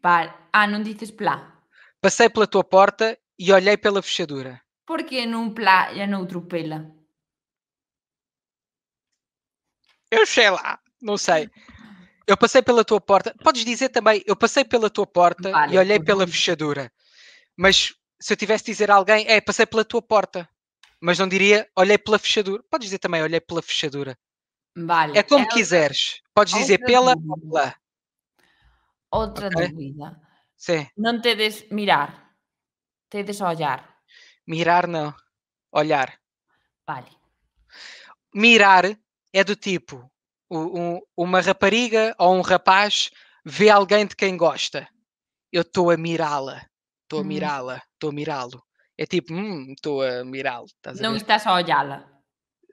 Par. Ah, não dizes pela. Passei pela tua porta e olhei pela fechadura. Porque num pela e outro pela? Eu sei lá, não sei. Eu passei pela tua porta. Podes dizer também, eu passei pela tua porta vale, e olhei pela fechadura. Mas se eu tivesse de dizer a alguém, é, passei pela tua porta. Mas não diria, olhei pela fechadura. Podes dizer também, olhei pela fechadura. Vale. É como é quiseres. Podes Outra dizer pela dúvida. Outra okay? dúvida. Sim. Não des mirar. te des olhar. Mirar não. Olhar. Vale. Mirar é do tipo um, uma rapariga ou um rapaz vê alguém de quem gosta. Eu estou a mirá-la. Estou a uhum. mirá-la. Estou a mirá-lo. É tipo, estou hum, a mirá-lo. Não estás a olhá-la.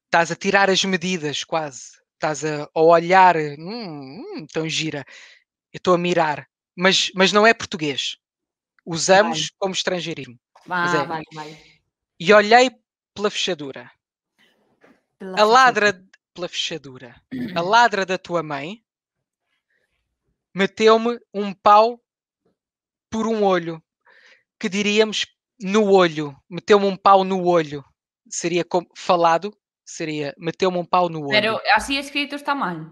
Estás a tirar as medidas, quase estás a, a olhar, hum, hum, então gira, eu estou a mirar, mas, mas não é português. Usamos vai. como estrangeirismo. Vai, é. vai, vai. E olhei pela fechadura. Pela a ladra fechadura. pela fechadura. A ladra da tua mãe meteu-me um pau por um olho, que diríamos no olho, meteu-me um pau no olho, seria como, falado seria meteu-me um pau no olho. Pero assim escrito está mal.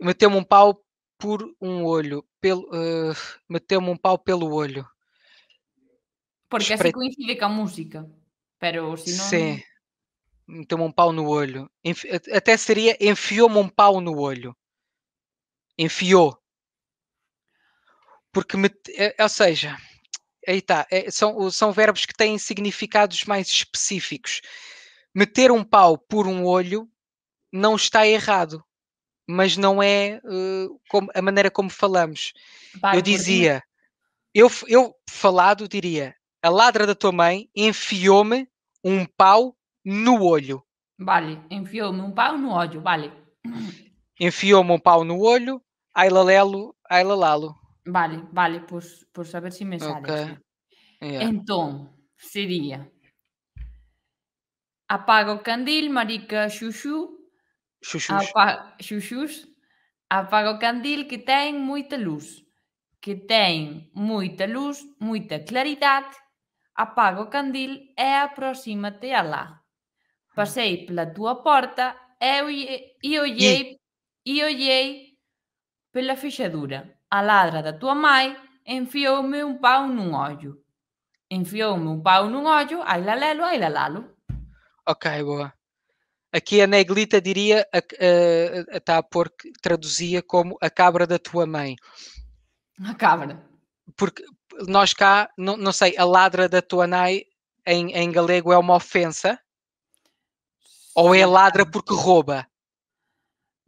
Meteu-me um pau por um olho, pelo uh, meteu-me um pau pelo olho. Porque Espre... É assim coincide é com a música. Pero assim si é? Sim. Meteu-me um pau no olho. Enfi... Até seria enfiou-me um pau no olho. Enfiou. Porque, eh, ou seja, aí está, eh, são, são verbos que têm significados mais específicos meter um pau por um olho não está errado, mas não é uh, como, a maneira como falamos. Vai, eu dizia, eu, eu falado diria, a ladra da tua mãe enfiou-me um pau no olho. Vale, enfiou-me um pau no olho, vale. Enfiou-me um pau no olho, ai lalelo, ai lalalo. Vale, vale, por, por saber se me okay. Yeah. Então, seria Apaga o candil, marica chuchu. Chuchus. chuchus. Apaga o candil que tem muita luz. Que tem muita luz, muita claridade. Apaga o candil e aproxima-te a lá. Passei pela tua porta e, e olhei, e olhei pela fechadura. A ladra da tua mãe enfiou-me um pau num olho. Enfiou-me um pau num olho, ai lalelo, ai lalalo. Ok, boa. Aqui a Neglita diria, está a, a, pôr que traduzia como a cabra da tua mãe. A cabra. Porque nós cá, não, não sei, a ladra da tua nai em, em galego é uma ofensa? Sim. Ou é ladra porque rouba?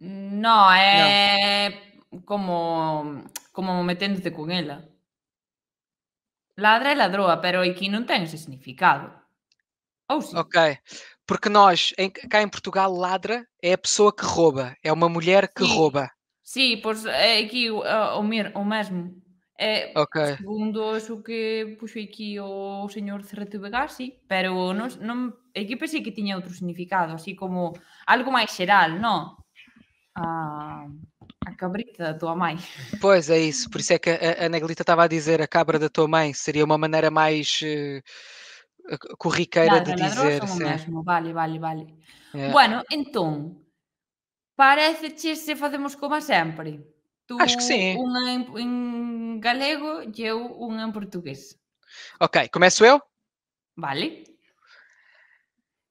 Não, é não. como como metendo-te com ela. Ladra é ladroa, pero aqui é não tem esse significado. Oh, ok. Porque nós, em, cá em Portugal, ladra é a pessoa que rouba, é uma mulher que sim. rouba. Sim, pois é aqui o, é o, o mesmo. É, okay. Segundo o que puxou aqui o senhor Cerreto sim. Mas não, aqui aquí pensei que tinha outro significado, assim como algo mais geral, não A, a cabrita da tua mãe. Pois é isso, por isso é que a, a Neglita estava a dizer a cabra da tua mãe, seria uma maneira mais... Uh corriqueira de dizer. Ladrão, sim. mesmo, vale, vale, vale. Yeah. É. Bueno, então, parece parece se fazemos como sempre. Tu Acho que sim. Um em galego e eu um em português. Ok, começo eu? Vale.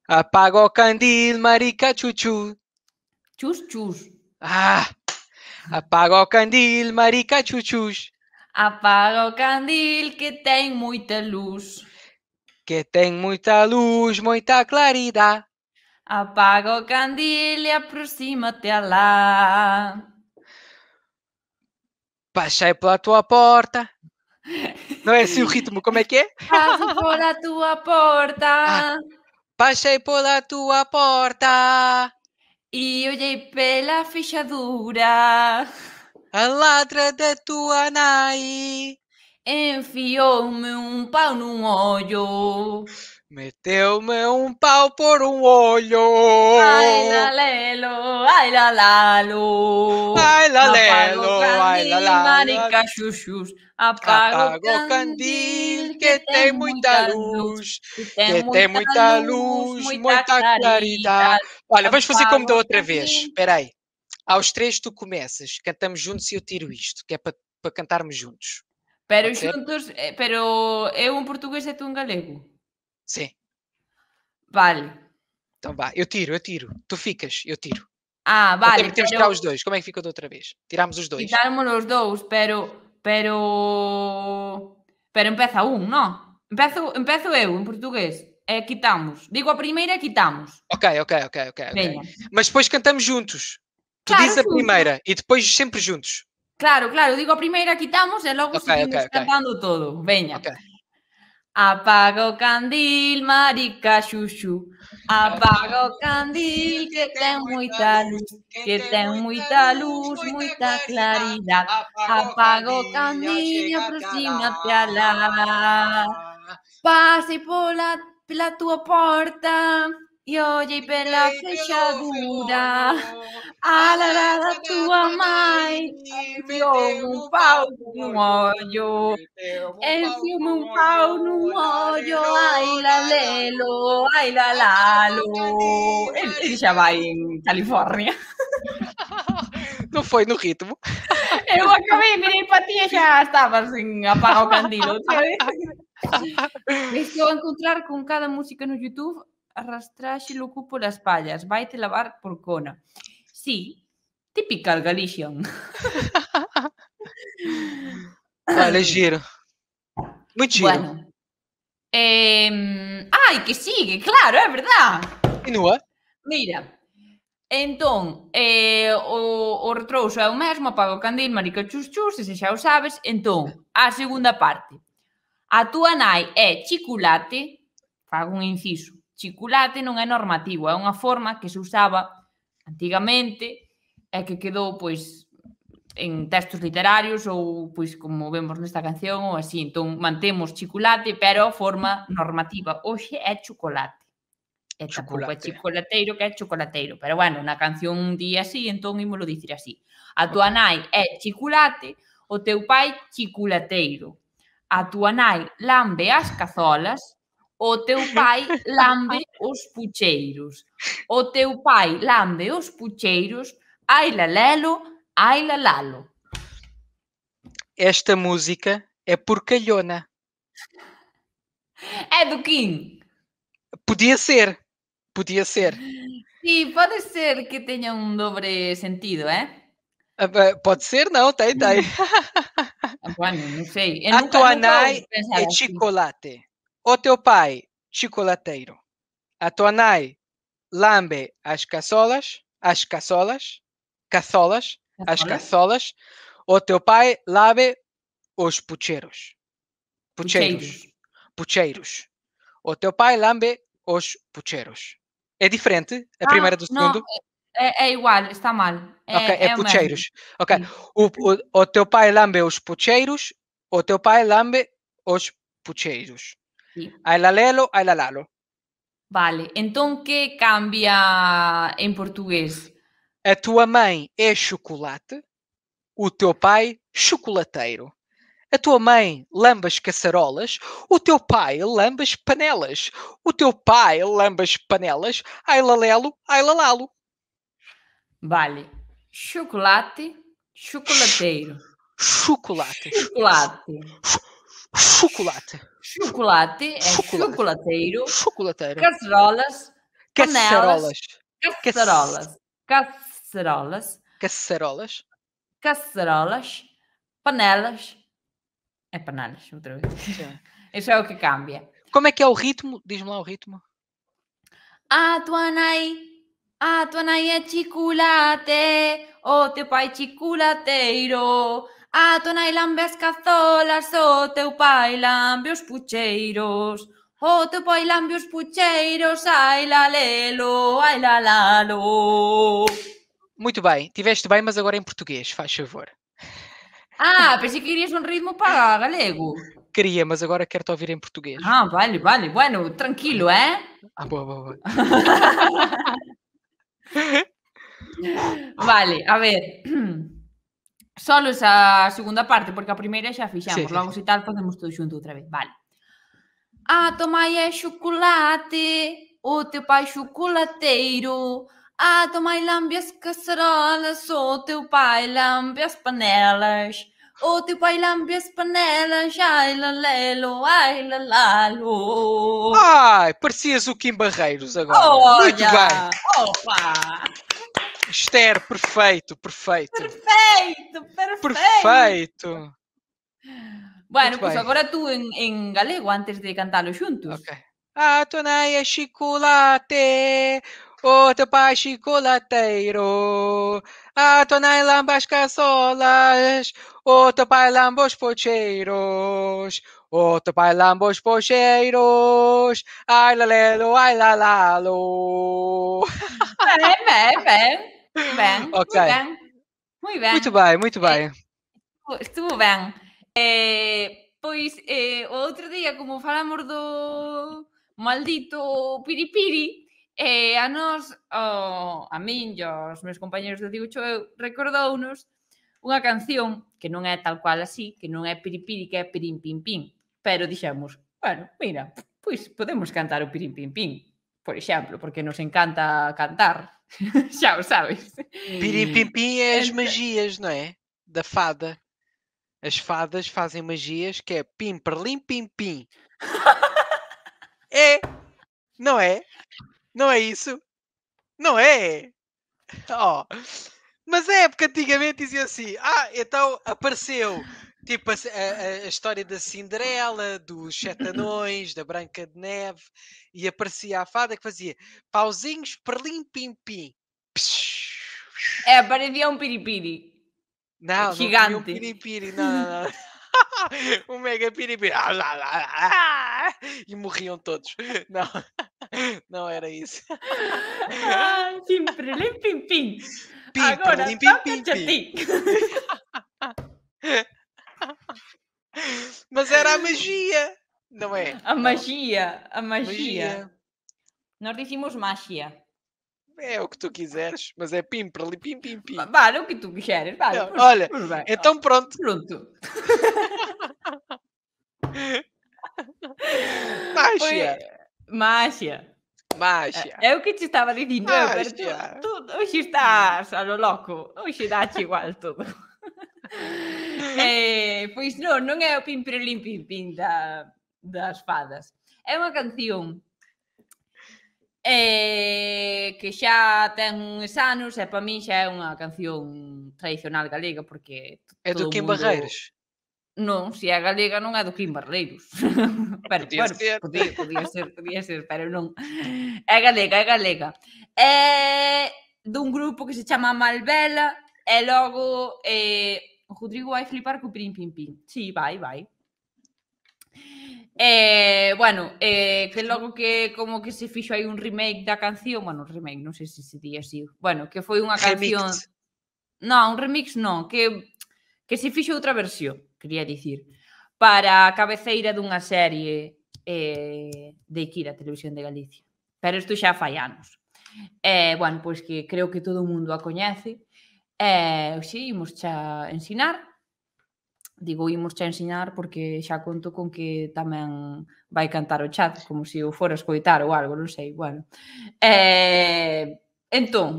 Apaga o candil, marica chuchu. Chus, chus. Ah! Apaga o candil, marica chuchus. Apaga o candil que tem muita luz que tem muita luz, muita claridade. Apaga o candil e aproxima-te a lá. Passei pela tua porta. Não é assim o ritmo, como é que é? Passo pela tua porta. Ah, passei pela tua porta. E olhei pela fechadura. A ladra da tua nai. Enfiou-me um pau num olho. Meteu-me um pau por um olho. Ai, lalelo, ai, lalalo. Ai, lalelo, ai, lalalo. Marica chuchus, apaga o candil que tem muita luz. Que tem muita luz, muita claridade. Olha, vamos fazer como da outra vez. Espera aí. Aos três tu começas, cantamos juntos e eu tiro isto, que é para, para cantarmos juntos. Pero okay. xuntos, eh, pero é un portugués e tú un galego? Sim. Vale. Então vá, eu tiro, eu tiro. Tu ficas, eu tiro. Ah, vale. Temos, temos que tirar os dois. Como é que ficou da outra vez? Tiramos os dois. Tiramos os dois, pero, pero, pero empeza um, não? Empezo, empezo eu, em português. É, quitamos. Digo a primeira quitamos. Ok, ok, ok, ok. okay. Mas depois cantamos juntos. Tu claro, dizes a primeira e depois sempre juntos. Claro, claro, digo primero quitamos y luego okay, seguimos todo. Veña. Apago candil, marica chuchu. Apago candil que ten moita luz, que ten moita luz, moita claridad. Apago candil y aproximate a la. Pase por la tua porta. Y oye, per la fechadura, da tua mãe, enfiou um pau num olho, enfiou um pau num olho, ai la lelo, ai la lalo. Ele, ele já vai em Califórnia. Não foi no ritmo. Eu acabei, minha empatia já estava assim, apaga o candilo. Estou a encontrar com cada música no YouTube lo cu polas pallas, vaite lavar por cona. Sí, typical Galician. vale, giro. Moi giro. Bueno. Eh, ai, que sigue, claro, é verdad. Continúa. Mira, Entón, eh, o, o retrouso é o mesmo, apaga o candil, marica chus chus, se xa o sabes. Entón, a segunda parte. A túa nai é chiculate, fago un inciso, chiculate non é normativo, é unha forma que se usaba antigamente e que quedou pois en textos literarios ou pois como vemos nesta canción ou así. Entón mantemos chiculate, pero a forma normativa. Hoxe é chocolate. E tampouco é chocolateiro que é chocolateiro. Pero bueno, na canción un día así, entón ímolo dicir así. A tua nai é chiculate, o teu pai chiculateiro. A tua nai lambe as cazolas O teu pai lambe os pucheiros. O teu pai lambe os pucheiros. Ai lalelo, ai lalalo. Esta música é porcalhona. É do Kim. Podia ser. Podia ser. Sim, pode ser que tenha um dobre sentido, é? Pode ser, não, tem, tem. Ah, bueno, não sei. Eu Atuanai é assim. chocolate. O teu pai, chocolateiro. A tua nai, lambe as caçolas, as caçolas, caçolas, as caçolas. O teu pai lave os pucheiros. Pucheiros. Pucheiros. O teu pai lambe os pucheiros. É diferente a ah, primeira do segundo? É, é, é, igual, está mal. É, ok, é, é pucheiros. Ok. O, o, o, teu pai lambe os pucheiros, o teu pai lambe os pucheiros. Sí. Ailalelo, ailalalo. Vale, então que cambia em português? A tua mãe é chocolate, o teu pai chocolateiro. A tua mãe lambas caçarolas, o teu pai lambas panelas. O teu pai lambas panelas, ailalelo, ailalalo. Vale, chocolate, chocolateiro. Chocolate. Chocolate. Chocolate chocolate, é chocolate. chocolateiro, chocolateiro, cacerolas, cacerolas, cacerolas, cacerolas, cacerolas, cacerolas, panelas, é panelas, outra vez. Isso é o que cambia. Como é que é o ritmo? Diz-me lá o ritmo. Ah, a ah, Tuanai é chocolate, o oh, teu pai é Atonailan as cazolas, o teu pai lambe os pucheiros. O teu pai lambe os pucheiros, ai la lelo, ai la lalo. Muito bem, tiveste bem, mas agora em português, faz favor. Ah, pensei que querias um ritmo para galego. Queria, mas agora quero-te ouvir em português. Ah, vale, vale. Bueno, tranquilo, é? Ah, boa, boa, boa. vale, a ver. Solo esa segunda parte, porque a primeira xa fixamos, sí, logo sí. se tal podemos todo xunto outra vez, vale. A ah, tomai é chocolate, o teu pai chocolateiro, a ah, tomai lambe as cacerolas, o teu pai lambe as panelas, o teu pai lambe as panelas, ai lalelo, ai lalalo. Ai, parecias o Kim Barreiros agora. Olha, Muito bem. Opa! Esther, perfeito, perfeito. Perfeito, perfeito. Perfeito. Bueno, pues agora tu em galego antes de cantarlo juntos. Ok. A é chocolate, o teu pai chocolateiro. A tonai lamba as caçolas, o teu pai lamba os pocheiros. O teu pai lamba os pocheiros. Ai lalelo, ai lalalo. Bem, bem, bem. Muito bem, okay. muito bem. Muy ben. Muito bem, muito bem. estuvo ben. Eh, pois, eh, o outro día, como falamos do maldito piripiri, eh, a nos, oh, a min e aos meus compañeros do Diucho, eu recordounos unha canción que non é tal cual así, que non é piripiri, que é pirim pim pim. Pero dixemos, bueno, mira, pois podemos cantar o pirim pim pim. por exemplo, porque nos encanta cantar, já o sabes. Piripimpim é as magias, não é? Da fada. As fadas fazem magias que é pim, perlim, pim, pim. é? Não é? Não é isso? Não é? Oh. Mas é, porque antigamente dizia assim: ah, então apareceu Tipo a, a, a, história da Cinderela, dos Chetanões, da Branca de Neve, e aparecia a fada que fazia pauzinhos, perlim, pim, pim. É, parecia um piripiri. Não, Gigante. não um piripiri, não, não, não. um mega piripiri. Ah, e morriam todos. Não, não era isso. Ah, pim, perlim, pim, pim. Pim, Agora, perlim, pim, pim, pim. Mas era a magia, não é? A magia, a magia. magia. Nós dizíamos magia. É o que tu quiseres, mas é pim, ali, pim, pim, pim. Vale, o que tu quiseres. Vale, não, olha, por então pronto. Pronto. Mágia. Mágia. magia. É, é o que te estava dizendo. É, mágia. Tu, tu, hoje estás a lo louco. Hoje dá-te igual tudo. eh, pois non, non é o pin pin da, das fadas. É unha canción eh, que xa ten uns anos e para min xa é unha canción tradicional galega porque é do Quim mundo... Barreiros non, se é galega non é do Kim Barreiros pero, podía, bueno, ser. Podía, podía ser podía ser, pero non é galega, é galega é dun grupo que se chama Malvela e logo eh, Rodrigo vai flipar co pirim pim pim. Sí, vai, vai. Eh, bueno, eh, que logo que como que se fixo aí un remake da canción, bueno, remake, non sei se se di así. Bueno, que foi unha canción Non, un remix non, que que se fixo outra versión, quería dicir, para a cabeceira dunha serie eh, de Iquira, Televisión de Galicia. Pero isto xa fai anos. Eh, bueno, pois que creo que todo o mundo a coñece, E eu xe, imos xa ensinar. Digo, imos xa ensinar porque xa conto con que tamén vai cantar o chat, como se eu fora escoitar ou algo, non sei, bueno. E, entón,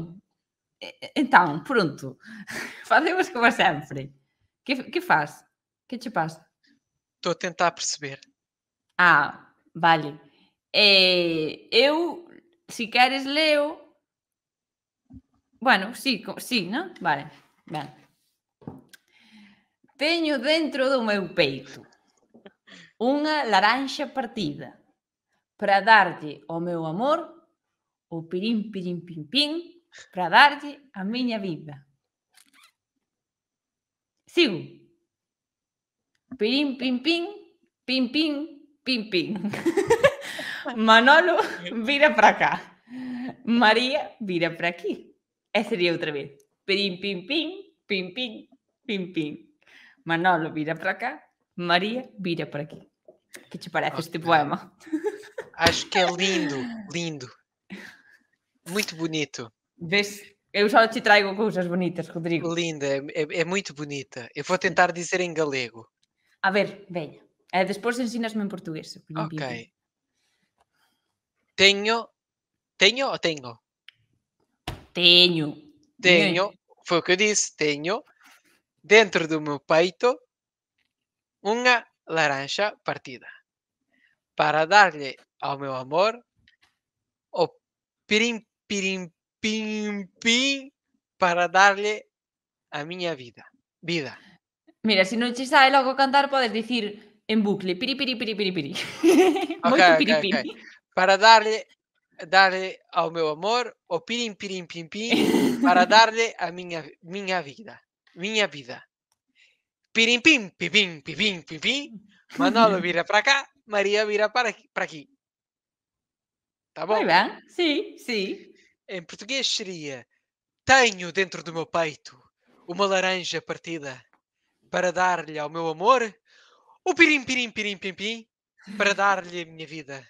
entón, pronto, fazemos como sempre. Que, que faz? Que che pasa? Estou a tentar perceber. Ah, vale. Eh, eu, se queres, leo Bueno, sí, sí, non? Vale, vale. Teño dentro do meu peito unha laranxa partida para darlle ao meu amor o pirim pirim pim, pim, para darlle a miña vida. Sigo. Pirim pim, pim, pim, pim, pim, pim. Manolo vira para cá. María vira para aquí. Essa seria outra vez. Pim, pim, pim, pim, pim, pim, pim. Manolo vira para cá, Maria vira para aqui. Que te parece este poema? Acho que é lindo, lindo. Muito bonito. Vês? Eu só te trago coisas bonitas, Rodrigo. Linda, é, é, é muito bonita. Eu vou tentar dizer em galego. A ver, venha. É, depois ensinas-me em português. Ok. Tenho, tenho ou tenho? Tengo, Tenho, fue que eu tengo dentro do meu peito una laranja partida para darle a mi amor o pirim, pirim, pim, pim para darle a mi vida. Vida. Mira, si no che sabe logo cantar, puedes decir en bucle, piri, piri, piri, Para darle dar-lhe ao meu amor o pirim pirim pim pim para dar-lhe a minha, minha vida. Minha vida. Pirim pim pim pim pim pim Manolo vira para cá, Maria vira para aqui. Para aqui. Tá bom? Sim, sim. Em português seria: Tenho dentro do meu peito uma laranja partida para dar-lhe ao meu amor o pirim pirim pirim pim pim para dar-lhe a minha vida.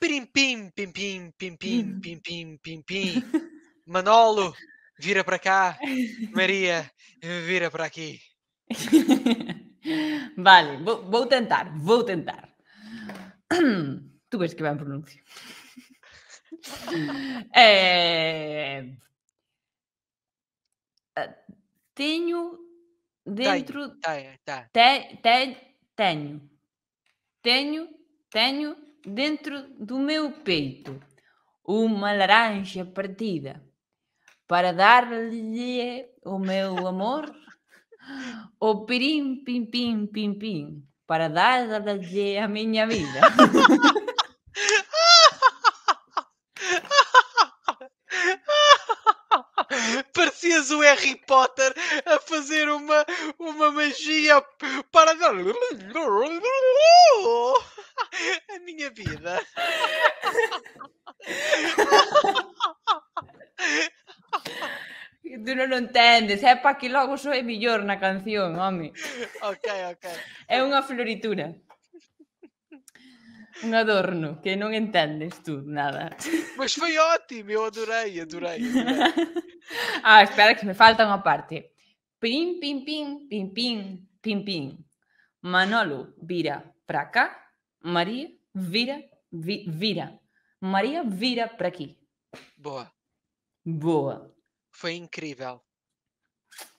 Pirim, pim, pim, pim, pim, pim, hum. pim, pim, pim, pim. Manolo, vira para cá. Maria, vira para aqui. vale, vou, vou, tentar, vou tentar. Tu vês que é bem pronúncio. É... Eh, tenho dentro. Tenho, tenho, tenho, tenho, tenho dentro do meu peito uma laranja partida para dar-lhe o meu amor, o pirim, pim, pim, pim, pim, para dar-lhe a minha vida. Parecias o Harry Potter a fazer uma, uma magia para. A minha vida. Tú non o entendes, é para que logo soe mellor na canción, home. Ok, ok. É unha floritura. Un adorno que non entendes tú nada. Mas pois foi ótimo, eu adorei, adorei. ah, espera que me falta unha parte. Pim, pim, pim, pim, pim, pim, pim. Manolo vira para cá Maria, vira, vi, vira. Maria, vira para aqui. Boa. Boa. Foi incrível.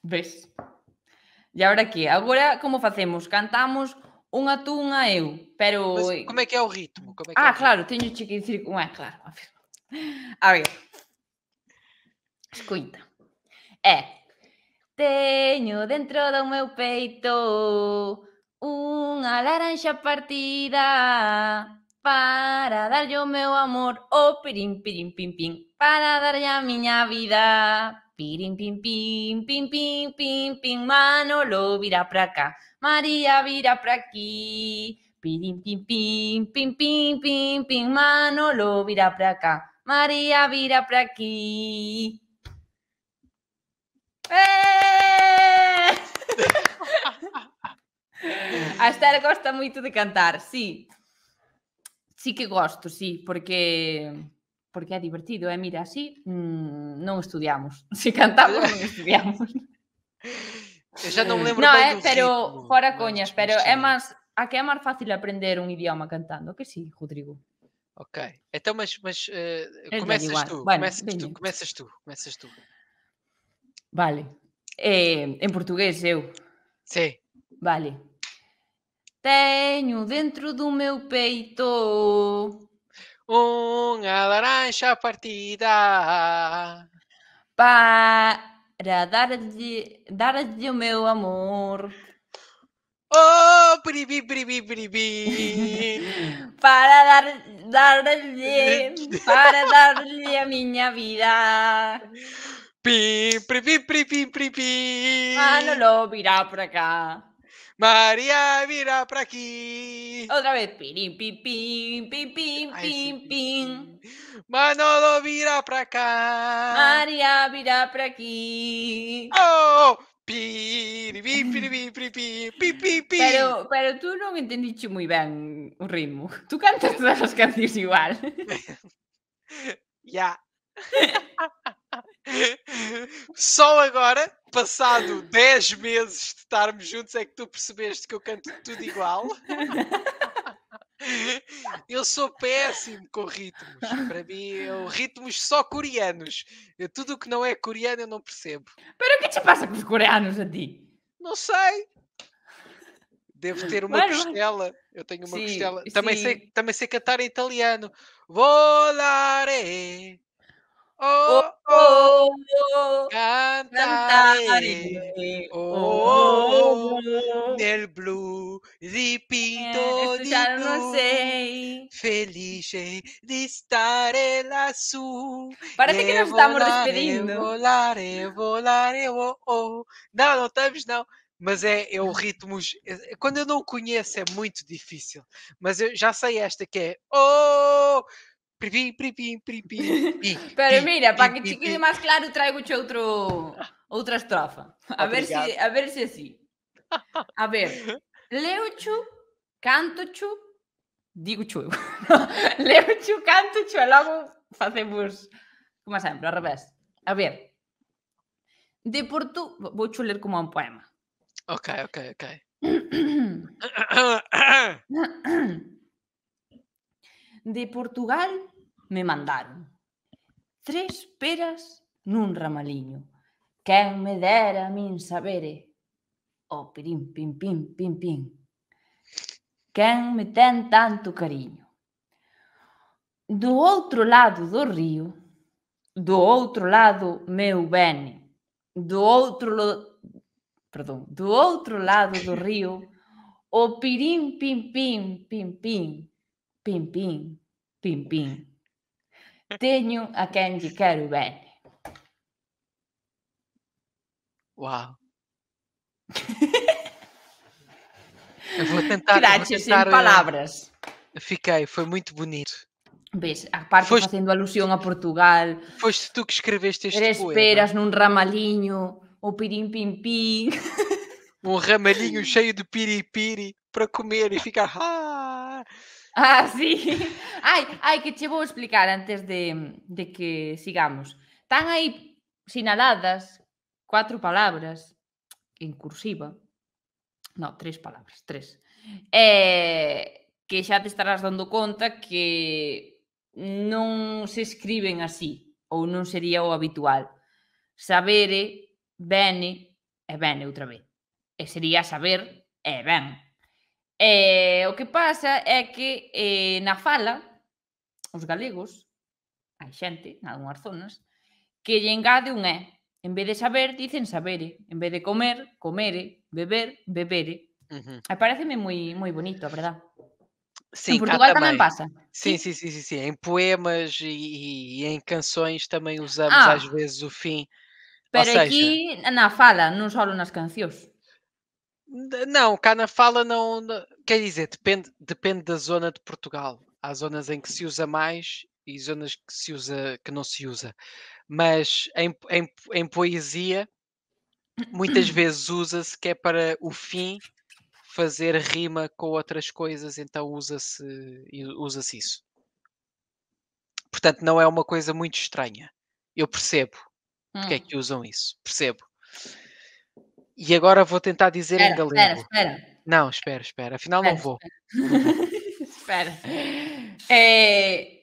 Vês? E agora que? Agora como fazemos? Cantamos um atum a eu. Pero... Mas, como é que é o ritmo? Como é que é ah, é claro, ritmo? teño que dicir... é claro, A ver. Escuta. É. tenho dentro do meu peito Una laranja partida para dar yo meu amor. Oh, pirim, pirim, pim, pim. Para dar ya miña vida. Pirim, pim, pim, pim, pim, pim, mano lo vira para acá. María vira para aquí. Pirim, pim, pim, pim, pim, pim, mano lo vira para acá. María vira para aquí. A Estela gosta moito de cantar, sí. Sí que gosto, sí, porque porque é divertido, é, eh? mira, así mmm, non estudiamos. Se cantamos, non estudiamos. Eu xa non lembro no, eh, pero ritmo. fora coñas, pero é máis a que é máis fácil aprender un idioma cantando, que sí, Rodrigo. Ok. Então, mas, mas uh, começas, tu, bueno, começas tu, começas tu, começas tu. Vale. Eh, en portugués eu. Sí. Vale. Tenho dentro do meu peito uma laranja partida para dar-lhe dar o meu amor. Oh, bribi, bribi, bribi. para dar-lhe, para dar-lhe a minha vida. Pi, pri, pri, pri, pri, não, não, virá para cá. María, mira para aquí. Otra vez. Pirim, pin, pin, pin, pin, pim Manolo, mira para acá. María, mira para aquí. Oh, pin, pin, pin, pin, pin, Pero, pero tú me entendiste muy bien un ritmo. Tú cantas todas las canciones igual. ya. Só agora, passado 10 meses de estarmos juntos, é que tu percebeste que eu canto tudo igual. Eu sou péssimo com ritmos. Para mim, eu, ritmos só coreanos. Eu, tudo o que não é coreano eu não percebo. Para o que te passa com os coreanos a ti? Não sei. Devo ter uma mas, é costela. Eu tenho uma sim, costela. Também sei, também sei cantar em italiano. Volare oh, oh, oh, cantare, oh, oh, nel blu dipinto é, di já blu, não sei. felice di stare lassù. Parece que nós estamos despedindo. Volare, volare, oh, oh. Não, não estamos, não mas é, é o ritmo. É, é, quando eu não conheço é muito difícil, mas eu já sei esta que é. Oh, Pri, pri, pri, Pero mira, para que te quede máis claro, traigo che outro outra estrofa. A ver se a ver se así. A ver. canto chu, digo chu. chu, canto e logo facemos como sempre, ao revés. A ver. De Portu, vou chu ler como un poema. Ok, ok, ok. de Portugal me mandaron. Tres peras nun ramaliño. Quen me dera a min sabere. O oh, pirim, pim, pim, pim, pim. Quen me ten tanto cariño. Do outro lado do río, do outro lado meu bene, do outro lado... perdón, do outro lado do río, o pirim, pim, pim, pim, pim, pim, pim, pim, pim. pim. Tenho a quem lhe quero bem. Uau! eu vou tentar. Gracias, sem eh, palavras. Fiquei, foi muito bonito. Vês, a parte Foste... alusão a Portugal. Foste tu que escreveste este poema. Esperas num ramalhinho, o pirim pim pim. Um ramalinho cheio de piripiri para comer e ficar... Ah, Ah, sí. Ai, ai, que che vou explicar antes de, de que sigamos. Tan aí sinaladas cuatro palabras en cursiva. No, tres palabras, tres. Eh, que xa te estarás dando conta que non se escriben así ou non sería o habitual. Sabere, bene e bene outra vez. E sería saber e ben E eh, o que pasa é que eh, na fala, os galegos, hai xente, en algunhas zonas, que lle engade un é. En vez de saber, dicen sabere. En vez de comer, comere. Beber, bebere. Uh -huh. Pareceme moi, moi bonito, a verdade. Sí, en Portugal cá também. pasa passa. Sim, sim, sim, sim, sim. Em poemas e, e, em canções tamén usamos ah, às vezes o fin. Pero Ou seja... na fala, non só nas cancións. Não, na fala não. Quer dizer, depende, depende da zona de Portugal. Há zonas em que se usa mais e zonas que se usa que não se usa. Mas em, em, em poesia, muitas vezes usa-se que é para o fim fazer rima com outras coisas, então usa-se usa-se isso. Portanto, não é uma coisa muito estranha. Eu percebo hum. porque é hum. que usam isso. Percebo. E agora vou tentar dizer espera, em galego. Espera, espera. Não, espera, espera. Afinal espera, não vou. Espera. É,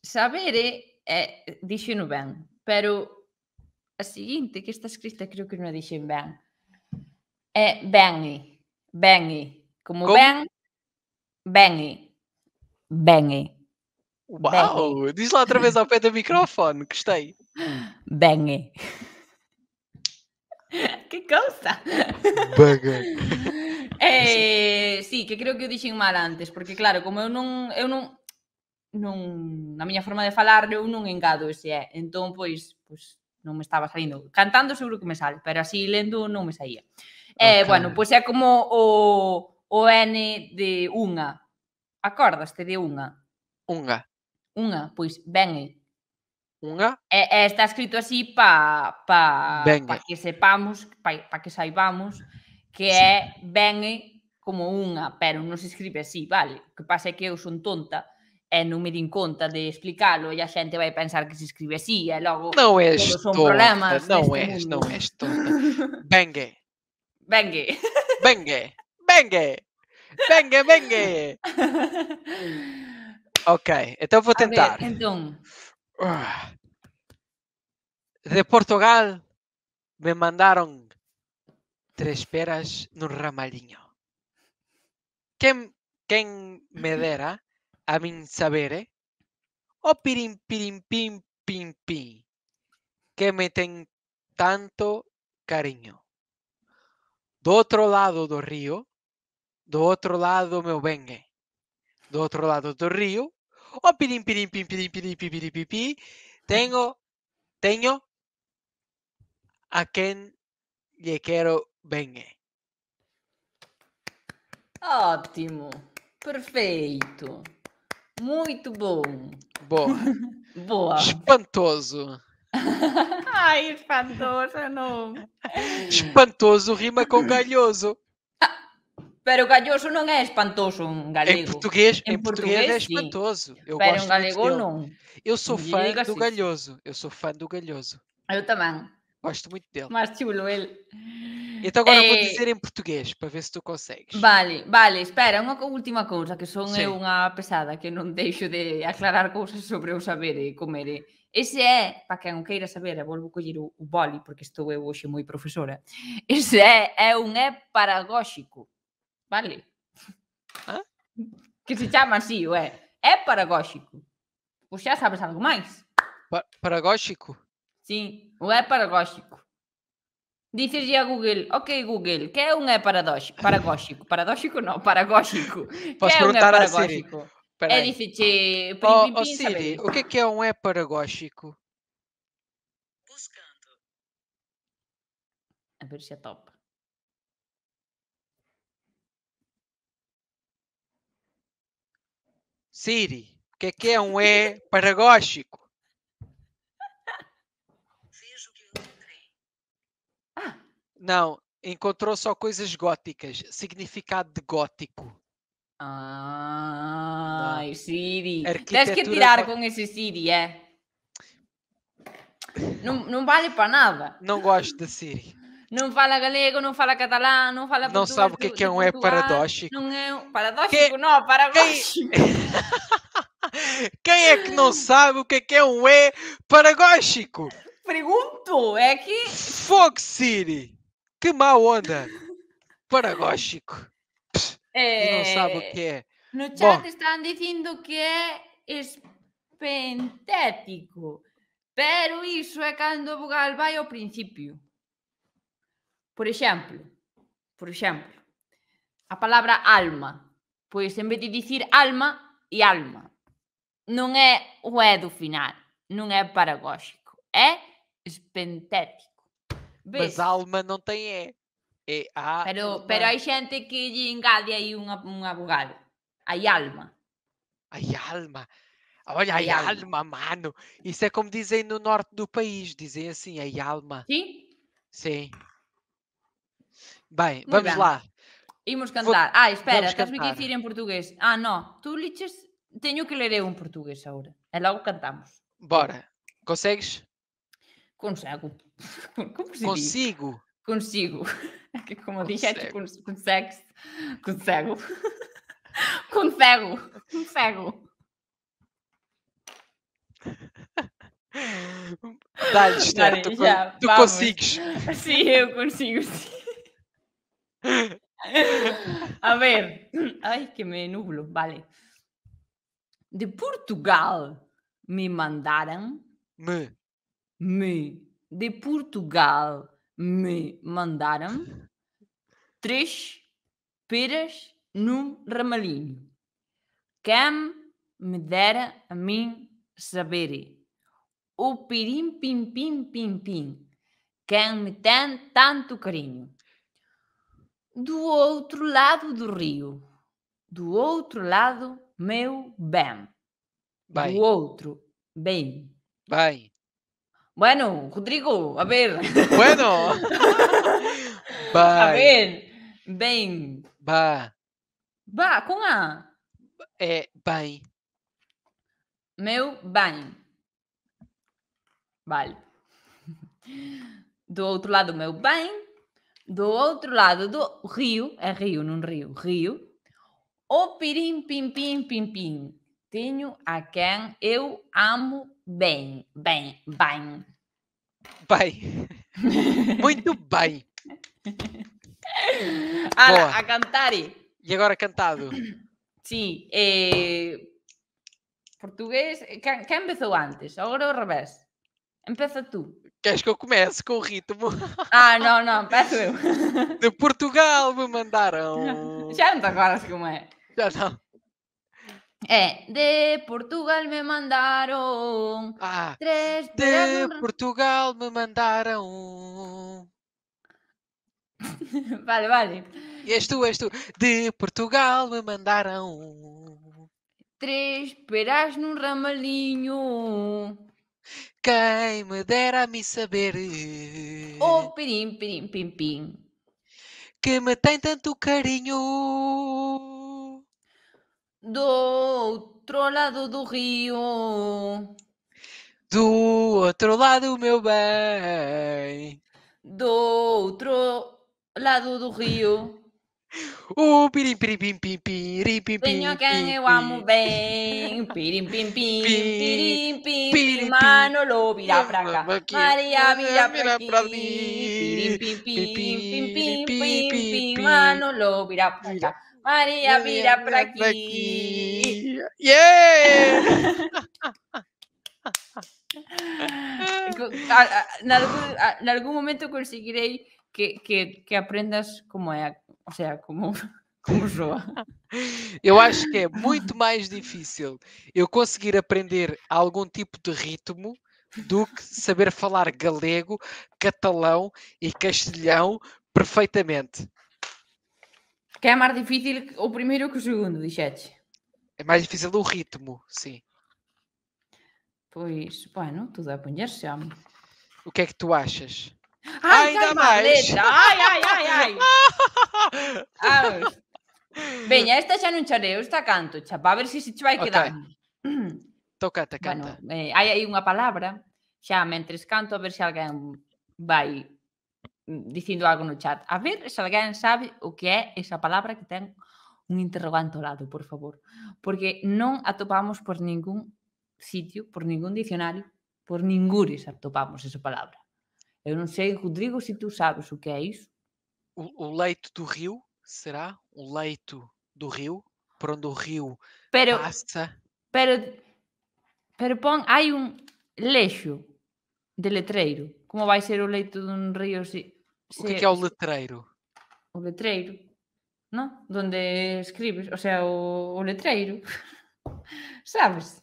saber é, no bem. pero a seguinte que está escrita creo que não a dixen bem. É beni, beni, como, como? bem, beni, beni. Uau, diz lá outra vez ao pé do microfone, gostei. Beni. que cousa. Venga. Eh, sí, que creo que o dixen mal antes, porque claro, como eu non eu non non na miña forma de falar eu non engado ese é. Entón pois pois non me estaba saindo. Cantando seguro que me sal, pero así lendo non me saía. Eh, okay. bueno, pois é como o o N de unha. Acordaste de unha? Unha. Unha, pois ben Unha? E, e está escrito así para pa, pa que sepamos, para pa que saibamos que sí. é ben como unha, pero non se escribe así, vale? O que pasa é que eu son tonta e non me din conta de explicálo, e a xente vai pensar que se escribe así e logo non é son problemas non é, non é tonta vengue vengue vengue vengue vengue vengue ok, então vou tentar ver, entón Ah. De Portugal me mandaron tres peras en un ramaliño. ¿Quién, me dera a mi saber? Eh? O oh, pirim, pirim, pim, pim, que me ten tanto cariño. Do otro lado do río, do otro lado me vengue. Do otro lado do río, O oh, pirim, pirim, pirim, pirim, pirim, pirim, pirim, pirim, Tengo, tenho a quem lhe quero bem. Ótimo. Perfeito. Muito bom. Bom. Boa. Espantoso. Ai, espantoso, não. Espantoso rima com galhoso. Pero Galloso non é espantoso en galego. Em português, em, português, é espantoso. Eu Pero gosto em galego Eu sou fã do assim. Galhoso. Eu sou fã do Galhoso. Eu também. Gosto muito dele. Mas chulo ele. Então agora é... vou eh, dizer em português para ver se tu consegues. Vale, vale. Espera, uma última coisa que son é Sim. eu pesada que não deixo de aclarar coisas sobre o saber e comer. Esse eh. é, para quem não queira saber, eu vou colher o, o boli porque estou eu muito professora. profesora. é, é um é paragóxico. Vale. Que se chama assim, ué. É paragóxico Você já sabe algo mais? Pa Sim, o é paragóxico Dizes a Google, ok Google, que é um é paradóxico? paragóxico paradóxico não, paragóxico Posso que é perguntar um é paragógico? É difícil. Oh, oh, Siri, saber. o que é, que é um é paragóxico Buscando. A ver se é top. Siri, o que é que é um E paragógico? Vejo que encontrei. Ah. Não, encontrou só coisas góticas. Significado de gótico. Ah, não. Siri. Tens que tirar com esse Siri, é? Não, não vale para nada. Não gosto da Siri não fala galego, não fala catalã, não fala português. Não sabe o que, que é um é paradóxico. Não é um paradóxico, que... não, paradóxico. Quem... Quem é que não sabe o que é, um é paragóxico? Pergunto, é que. Fogo City! Que má onda! Paragóxico! É... Não sabe o que é. No chat Bom. estão dizendo que é espentético, pero isso é quando o vogal vai ao princípio. Por exemplo, por exemplo, a palavra alma. Pois en vez de dicir alma e alma, non é o é do final, non é paragóxico, é espentético. Ves? Mas alma não tem é. É a Pero, pero hai xente que lle engade aí um unha abogado. Hai alma. Ai, alma. Ah, olha, ai, alma. alma, mano. Isso é como dizem no norte do país, dizem assim, ai, alma. Sim? Sim. Bem, Muito vamos bem. lá. Imos cantar. Vou... Ah, espera, tens-me que em português. Ah, não, tu liches... Tenho que ler eu em português agora. é logo cantamos. Bora. Consegues? Consigo. Consigo. Consigo. É como dixeste, é consegues. Consigo. Consigo. Consigo. dá lhe tu, tu consegues. Sim, eu consigo, sim. A ver, ai que me nublo, vale. De Portugal me mandaram. Me. Me. De Portugal me mandaram três peras num ramalinho. Quem me dera a mim saber. O pirim pim pim pim pim. Quem me tem tanto carinho do outro lado do rio. Do outro lado, meu bem. Bem. Do outro, bem. Bem. Bueno, Rodrigo, a ver. Bueno. bem. A ver. Bem. ba, ba, com A. É, bem. Meu bem. Vale. Do outro lado, meu bem. Do outro lado do rio, é rio, não rio, rio, o pirim pim pim pim pim. Tenho a quem eu amo bem, bem, bem. Bem. Muito bem. Agora, a cantar. E agora cantado. Sim. Eh, português. Quem, quem começou antes? Agora o revés. Empieza tu. Queres que eu comece com o ritmo? Ah, não, não, peço eu. De Portugal me mandaram. Já não agora acordas como é. Já não. É, de Portugal me mandaram. Ah, três de Portugal me mandaram. vale, vale. E és tu, és tu. De Portugal me mandaram. Três peras num ramalinho. Quem me dera a mim saber. Oh, pirim, pirim, pim, pim. Que me tem tanto carinho. Do outro lado do rio. Do outro lado, meu bem. Do outro lado do rio. Uh, pirim, pirim, pirim, pirim, pirim, que mano lo mira franca. María mira mano lo mira franca. María mira para aquí. en algún momento Conseguiré que, que, que aprendas como a É como, como João. Eu acho que é muito mais difícil eu conseguir aprender algum tipo de ritmo do que saber falar galego, catalão e castelhão perfeitamente. Que é mais difícil o primeiro que o segundo, disseste? É mais difícil o ritmo, sim. Pois, bueno, tudo a apanhar-se. O que é que tu achas? Ai, ainda mais! mais. ai, ai, ai, ai! Veña, esta xa non chareo, esta canto, xa, para ver se si se vai quedar. Okay. Tócate, canta. Bueno, eh, hai aí unha palabra, xa mentres canto, a ver se alguén vai mm, dicindo algo no chat. A ver se alguén sabe o que é esa palabra que ten un interrogante ao lado, por favor. Porque non atopamos por ningún sitio, por ningún dicionario, por ningures atopamos esa palabra. Eu non sei, Rodrigo, se si tú sabes o que é iso. O, o leito do rio, será? O leito do rio, por onde o rio pero, passa. Pero, pero pon, há um leixo de letreiro. Como vai ser o leito de um se... se... O que, que é o letreiro? O letreiro, não? Donde escribes, Ou seja, o, o letreiro. Sabes?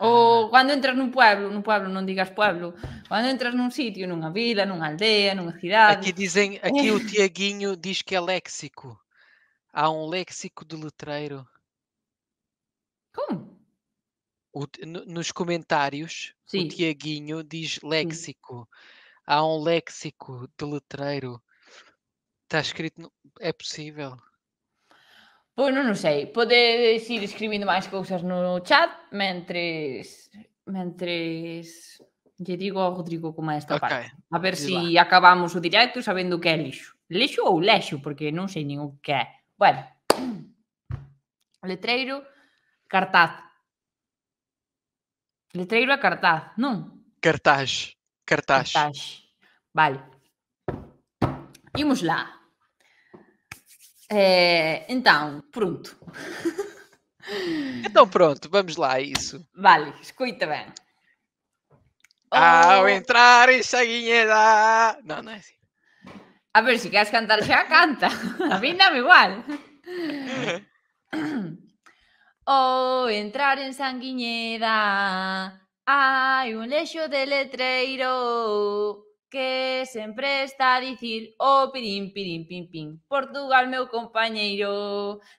Ou quando ah. entras num pueblo, nun pueblo não digas pueblo, quando entras num sitio, numa vila, numa aldeia, numa cidade. Aqui dizem, aqui o Tiaguinho diz que é léxico. Há um léxico de letreiro. Como? O, nos comentários, Sim. o Tiaguinho diz léxico. Sim. Há um léxico de letreiro. Está escrito. No... É possível. Pois não, não sei. Podes eh, ir escrevendo mais coisas no chat, mentre mentres lle digo ao Rodrigo como é esta okay. parte. A ver se acabamos o directo sabendo que é lixo. Lixo ou lixo porque não sei nem o que é. Bueno, letreiro, cartaz. Letreiro a é cartaz, não? Cartaz. Cartaz. Cartaz. Vale. Imos lá. É, então, pronto. Então pronto, vamos lá é isso. Vale, escuta bem. Ao oh. entrar em Saguinheda... Não, não é assim. A ver, se si queres cantar xa, canta. A mí dame igual. O oh, entrar en Sanguiñeda Hai un lexo de letreiro que sempre está a dicir o oh, pirim, pirim, pim, pim. Portugal, meu compañeiro,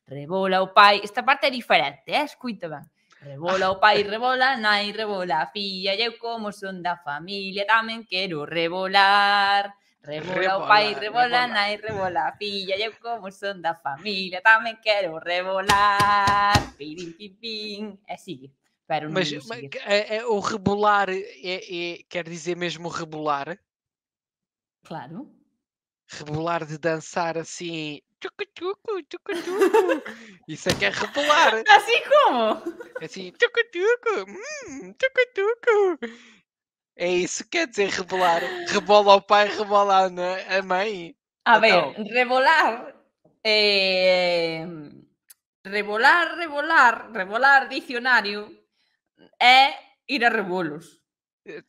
rebola o pai. Esta parte é diferente, eh? escuita ben. Rebola o pai, rebola nai, rebola a filla, e eu como son da familia tamén quero rebolar. Rebola o país, rebola, nai, rebola, filha, eu como son da família, também quero rebolar. Pirim, pim, pim. É eh, seguir. mas, mas é, é, o rebolar é, é, quer dizer mesmo rebolar? Claro. Rebolar de dançar assim. Tchucu, tchucu, tchucu, tchucu. Isso é que é rebolar. Assim como? É assim, tchucu, tchucu, hum, tchucu, tchucu. É isso que quer dizer rebolar. Rebola o pai, rebola a mãe. A então... ver, rebolar. É... Rebolar, rebolar, rebolar, dicionário é ir a rebolos.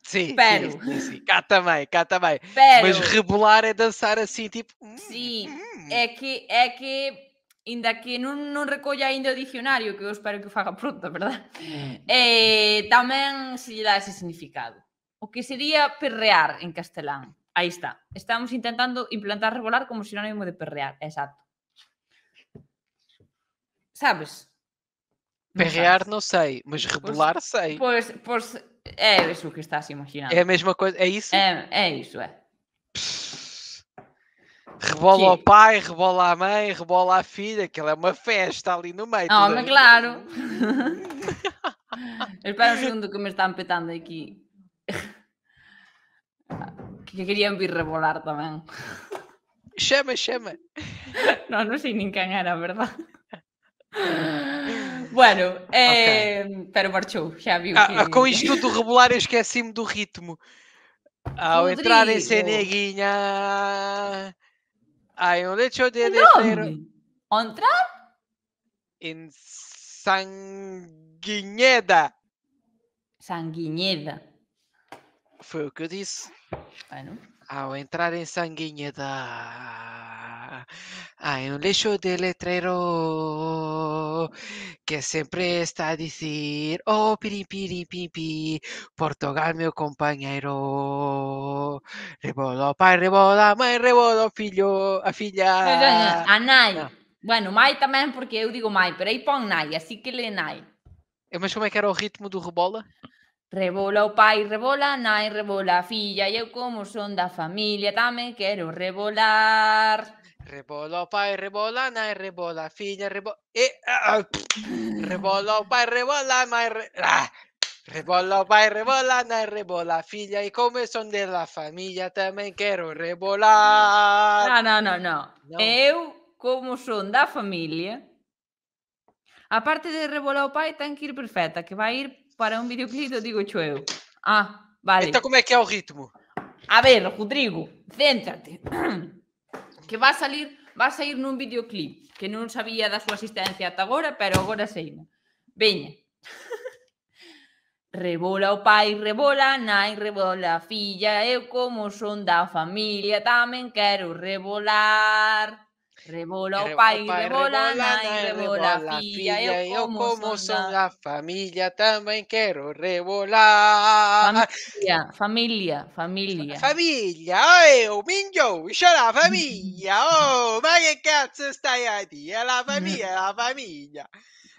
Sim, Pero. Sim, sim, sim, cá também, tá cá também. Tá Pero. Mas rebolar é dançar assim, tipo. Hum, sim, hum, hum. é que, é que ainda que non, non recolla ainda o dicionario, que eu espero que o faga pronto, verdad? Eh, tamén se lle dá ese significado o que sería perrear en castelán. Aí está. Estamos intentando implantar rebolar como sinónimo de perrear, exacto. Sabes? Perrear não sei, mas rebolar pois, sei. Pois, pois é isso que estás imaginando. É a mesma coisa, é isso? É, é isso, é. Rebola o ao pai, rebola à mãe, rebola à filha, aquilo é uma festa ali no meio. Ah, mas claro. Espera um segundo que me estão petando aqui que querían vir rebolar tamén. Xeme, xeme. Non, non sei nin quen era, verdad? bueno, eh, okay. pero marchou, xa viu ah, que... Ah, com isto do rebolar eu esqueci-me do ritmo. Ao Rodrigo. entrar em Seneguinha... Ai, onde deixou de descer... Entrar? Em Sanguinheda. Sanguinheda. Foi o que eu disse. Ao entrar em Sanguinheda, há um lixo de letreiro que sempre está a dizer: Oh, pirim, pirim, pirim, pirim Portugal, meu companheiro. Rebola, pai, rebola, mãe, rebola, filho, a filha. A Nai. Bueno, Mai também, porque eu digo Mai, peraí põe Nai, assim que lê Nai. É, mas como é que era o ritmo do rebola? Rebola o pai, rebola a nai, rebola a filla E eu como son da familia tamén quero rebolar Rebola o pai, rebola a nai, rebola a filla rebola... e, ah, ah, Rebola o pai, rebola a nai, rebola... ah, Rebola o pai, rebola a nai, rebola a filla E como son de la familia tamén quero rebolar Non, non, non, non no. Eu como son da familia A parte de rebolar o pai ten que ir perfecta, que vai ir para videoclip do digo eu. Ah, vale. Esta como é que é o ritmo? A ver, Rodrigo, céntrate. Que va a salir, va a sair nun videoclip que non sabía da súa existencia ata agora, pero agora sei. Veña. Rebola o pai, rebola a nai, rebola a filla, eu como son da familia tamén quero rebolar. Revola, oh pai, revola, nana, eh, revola, revola, figlia, figlia, io como, como son la familia, también quiero revolar. Famiglia, famiglia, famiglia. Eh, famiglia, oh, minchio, c'è la famiglia, oh, ma che cazzo stai a dire? La famiglia, la famiglia,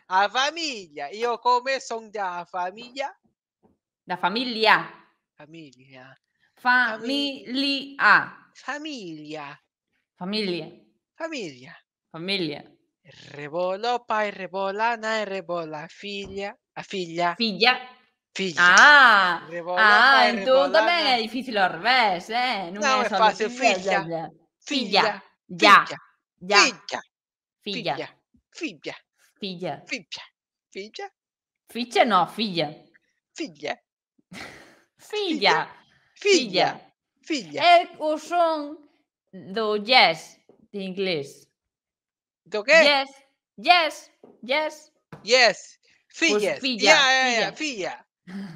la famiglia, io come sono da famiglia? La famiglia. Famiglia. Famiglia. Famiglia. Famiglia. famiglia. Famiglia. Famiglia. Rebolò, poi rebolana e rebola figlia. A figlia. Figlia. Figlia. Ah, rebolana, ah tu también è difficile al revés, eh? Non no, è facile. Figlia. Figlia. Figlia. Figlia. Figlia. Figlia. Figlia. Figlia. Figlia. Figlia. Figlia Figlia. figlia. Figlia. Figlia. Figlia. Figlia. Figlia. Figlia. Figlia. Figlia. Figlia. Figlia. Figlia. Figlia. inglés. ¿De qué? Yes, yes, yes. Yes, pilla, pues Filla, filla,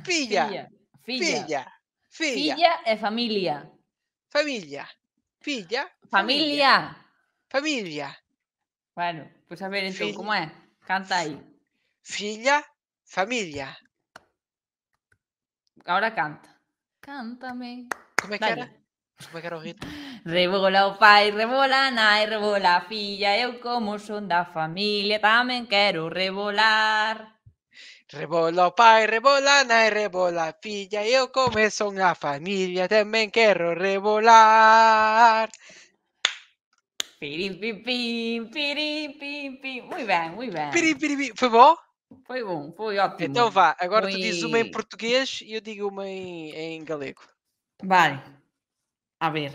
filla, filla, filla. es familia. Familia, filla. Familia. Familia. Bueno, pues a ver, entonces, ¿cómo es? Canta ahí. Filla, familia. Ahora canta. Cántame. ¿Cómo es que Como é que era o ritmo? Rebola o pai, rebola a nai, rebola a filha, eu como son da família tamén quero rebolar. Rebola o pai, rebola a nai, rebola a filha, eu como son a família tamén quero rebolar. Pirim, pim, pim, pirim, pim, pim. Muito bem, muito bem. Pirim, pirim, pirim. Foi bom? Foi bom, foi ótimo. Então vá, agora foi... tu dizes uma em português e eu digo uma em, em galego. Vale. A ver.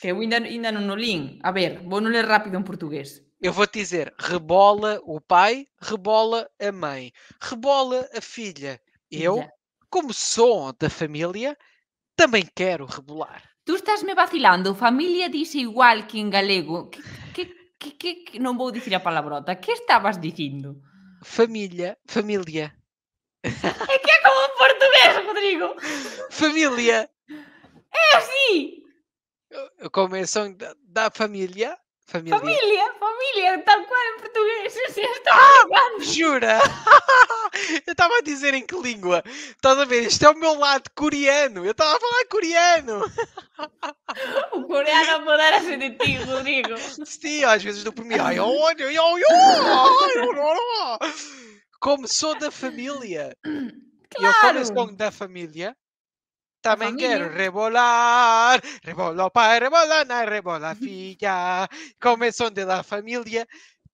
Que eu ainda, ainda não no link. A ver, vou no ler rápido em português. Eu vou te dizer: rebola o pai, rebola a mãe, rebola a filha. Eu, como sou da família, também quero rebolar. Tu estás me vacilando. Família diz igual que em galego. Que, que, que, que, não vou dizer a palavrota. que estavas dizendo? Família, família. É que é como em português, Rodrigo. Família. É assim! Começam da, da família. Família. família, família, tal qual em português. Ah, jura? eu estava a dizer em que língua? Estás a ver? Este é o meu lado coreano. Eu estava a falar coreano. o coreano apodera ser de ti, Rodrigo. Sim, às vezes dou por mim. Ai, olha, ai, Como sou da família. Claro. Eu começo da família. También quiero rebolar, rebola o pai, rebola rebola filla, como son de la familia.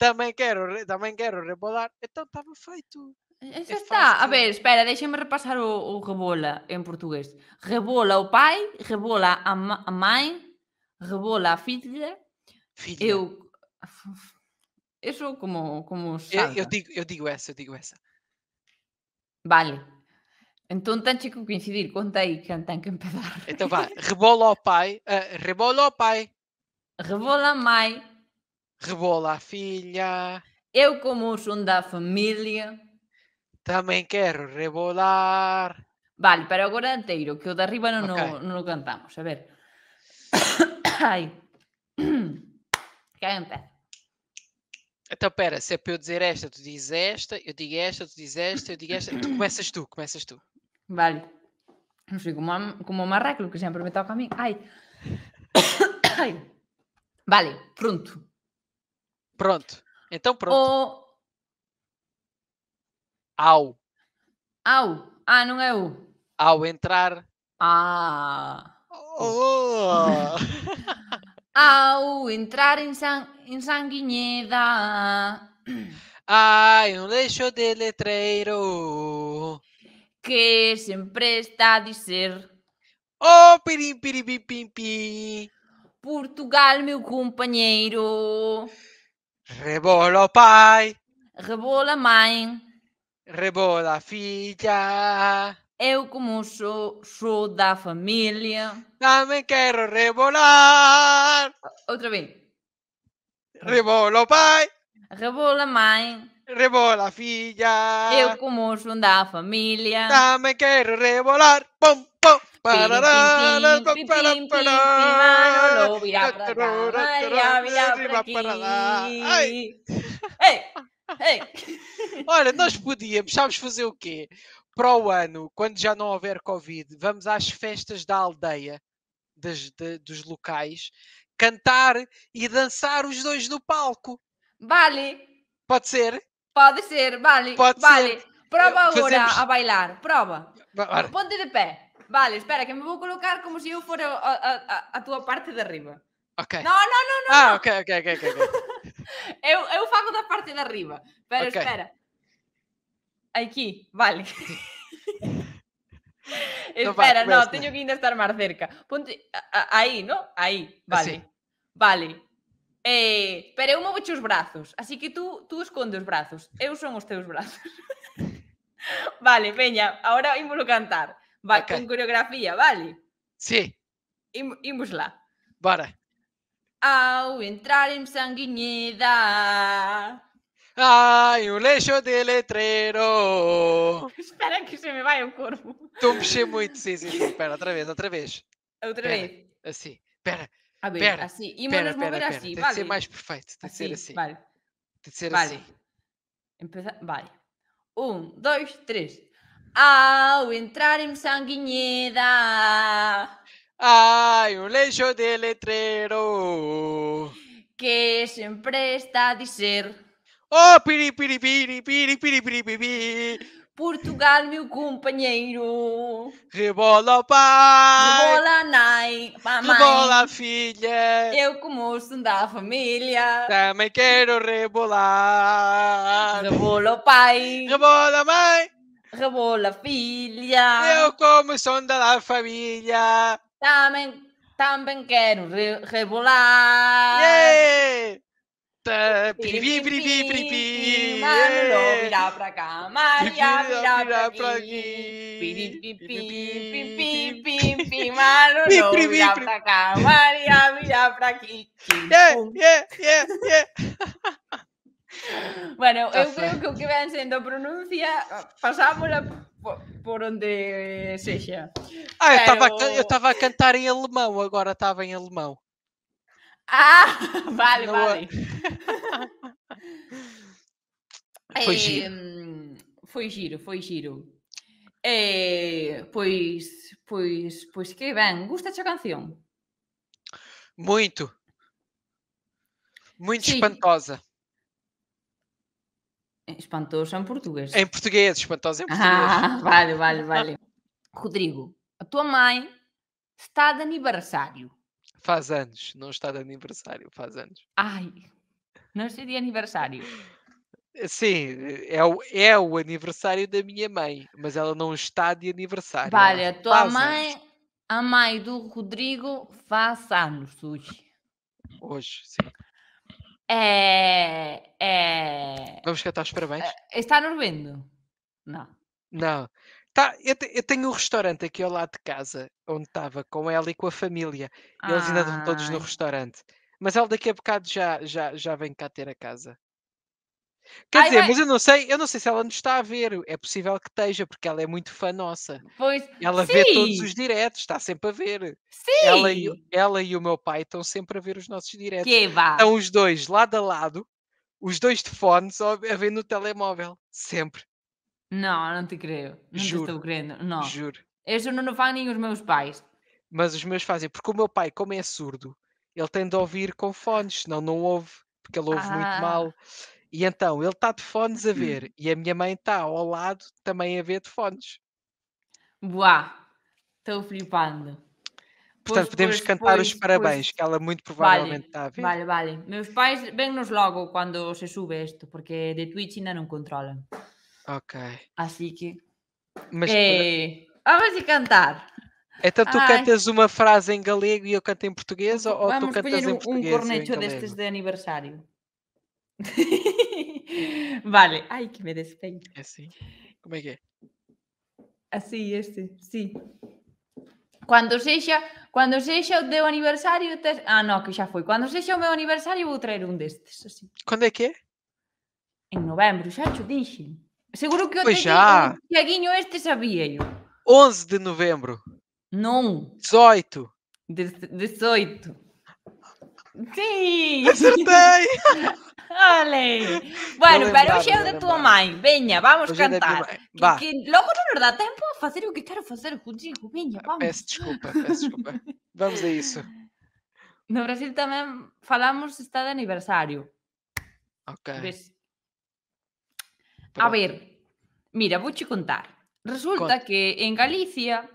También quiero, tamén quero rebolar. esto estaba feito. Eso está. A ver, espera, déjame repasar o, rebola en portugués. Rebola o pai, rebola a, ma, mãe, rebola a filha. Eu Eso como como salta. Eh, eu digo, eu digo essa, digo essa. Vale. Então tanto que coincidir, conta aí que tem que empedar. Então vá, rebola ao pai, uh, rebola ao pai. Rebola a mãe. Rebola a filha. Eu como um da família. Também quero rebolar. Vale, para agora inteiro, que o da arriba não, okay. não, não cantamos. A ver. Ai. Quem empeza? Então, pera, se é para eu dizer esta, tu dizes esta, eu digo esta, tu dizes esta, eu digo esta. Tu começas tu, começas tu. Vale. não sei, como, como Marraclo, que siempre me toca a mí. Ai. Ai. Vale, pronto. Pronto. Então pronto. O... Ao. Ao. Ah, não é o. Ao entrar. Ah. Oh. Ao entrar em, san... em Sanguinheda. Ai, um leixo de letreiro. que sempre está a dizer Oh, pirim, pirim, pirim, pirim, pirim. Portugal, meu companheiro. Rebola o pai. Rebola a mãe. Rebola a filha. Eu, como sou, sou da família. Também quero rebolar. Outra vez. Rebola o pai. Rebola a mãe. rebola, filha. Eu como um da família. Também quero rebolar. Pum, pum. Olha, nós podíamos, sabes fazer o quê? Para o ano, quando já não houver Covid, vamos às festas da aldeia, das, de, dos locais, cantar e dançar os dois no palco. Vale! Pode ser? Pode ser, vale. Pode vale. Ser. Prova agora Fazemos... a bailar. Prova. Vale. Ponte de pé. Vale, espera, que me vou colocar como se eu for a, a, a tua parte de arriba. Ok. Não, no, no, no. Ah, ok, ok, ok, okay. eu, eu fago da parte de arriba. Pero okay. espera. Aquí, vale. espera, no, no teño que ainda estar máis cerca. Ponte aí, no? Aí, vale. Así. Vale. Eh, pero eu movo os brazos, así que tú, tú esconde os brazos. Eu son os teus brazos. vale, veña, agora ímolo cantar. Va, okay. con coreografía, vale? Sí. Im, imos lá. Bora. Ao entrar en sanguiñeda Ai, un leixo de letrero Espera que se me vai o corpo Tumxe moito, sí, sí, sí. Espera, outra vez, outra vez Outra Pera, vez Así, eh, espera A assim, ver, pera, así. Assim, y pera, pera, mover Tem vale. De ser mais perfeito, tem assim de ser assim. Vale. Tem de ser vale. assim. Empeza... Vale. um dois, três Ao entrar em Sanguineda. há um lecho de letrero. Que sempre está a dizer Oh, piripiripiri, piri, piri, piri, piri, piri, piri. Portugal, meu companheiro. Rebola, pai. Rebola, nai. Pá, rebola, filha. Eu, como som da família. Também quero rebolar. Rebola, pai. Rebola, mãe. Rebola, filha. Eu, como som da família. Também, também quero re rebolar. Yeah. Piripi, piripi, piripi. Mandou virar pra cá, Maria virar pra, aqui. Piripi, piripi, piripi. Mandou virar pra cá, Maria virar pra aqui. Yeah, yeah, yeah, yeah. Bueno, eu creo que o que vem sendo pronuncia pasámola por onde seja Ah, eu estava Pero... a, a cantar em alemão, agora estava em alemão. Ah, vale, vale. Foi giro. Foi giro, foi eh, giro. pois, pois, pois que ben. Gosta a canção? Muito. Muito Sim. espantosa. Eh, espantosa em português. Em português, espantosa em ah, português. Ah, vale, vale, vale. Rodrigo, a tua mãe está de aniversário. Faz anos, não está de aniversário, faz anos. Ai, não está de aniversário. Eh, sim, eh, é o, é o aniversário da minha mãe, mas ela não está de aniversário. Vale, a tua mãe, anos. a mãe do Rodrigo, faz anos hoje. Hoje, sim. É, é... Vamos cantar os parabéns? Eh, está nos vendo? Não. Não. Tá, eu, te, eu, tenho um restaurante aqui ao lado de casa, onde estava com ela e com a família. Eles ainda estão todos no ah. restaurante. Mas ela daqui a bocado já, já, já vem cá ter a casa. Quer Ai, dizer, vai. mas eu não sei, eu não sei se ela nos está a ver. É possível que esteja, porque ela é muito fã nossa. Pois, ela sim. vê todos os diretos, está sempre a ver. Sim. Ela e, ela e o meu pai estão sempre a ver os nossos diretos. Que Estão os dois lado a lado, os dois de fones a ver no telemóvel, sempre. Não, não te creio. Não Juro. te estou crendo. Não. Juro. Este não faz nem os meus pais. Mas os meus fazem, porque o meu pai, como é surdo, ele tem de ouvir com fones, senão não ouve, porque ele ouve muito ah. mal. E então ele está de fones a hum. ver, e a minha mãe está ao lado também a ver de fones. Boa. Estou flipando. Pois, Portanto, podemos pois, cantar pois, os pois. parabéns, que ela muito provavelmente Vale, está a ver. vale, vale. Meus pais nos logo quando se sube isto, porque de Twitch ainda não controlam. Ok. Así assim que. Mas, vamos é. ah, a cantar. Então tu Ai. cantas uma frase em galego e eu canto em português ou, ou tu cantas em português? um corneto destes de aniversário. vale. Ai, que me despeito. É assim? Como é que é? Assim, este, sim. Quando seja, quando seja o teu aniversário... Te... Ah, não, que já foi. Quando seja o meu aniversário vou trazer um destes, assim. Quando é que é? Em novembro, já te disse. Seguro que eu pois já. Que Tiaguinho, este sabia eu. 11 de novembro. Não. 18. De 18. Sim! Acertei! Olé! Bueno, para é o cheiro é da tua mãe. venha, vamos hoje cantar. Que, que logo non nos dá tempo a fazer o que quero fazer contigo. Venha, ah, vamos. Peço desculpa, peço desculpa. vamos a isso. No Brasil também falamos está de aniversário. Ok. Ves? Pero... A ver, mira, vouche contar. Resulta Con... que en Galicia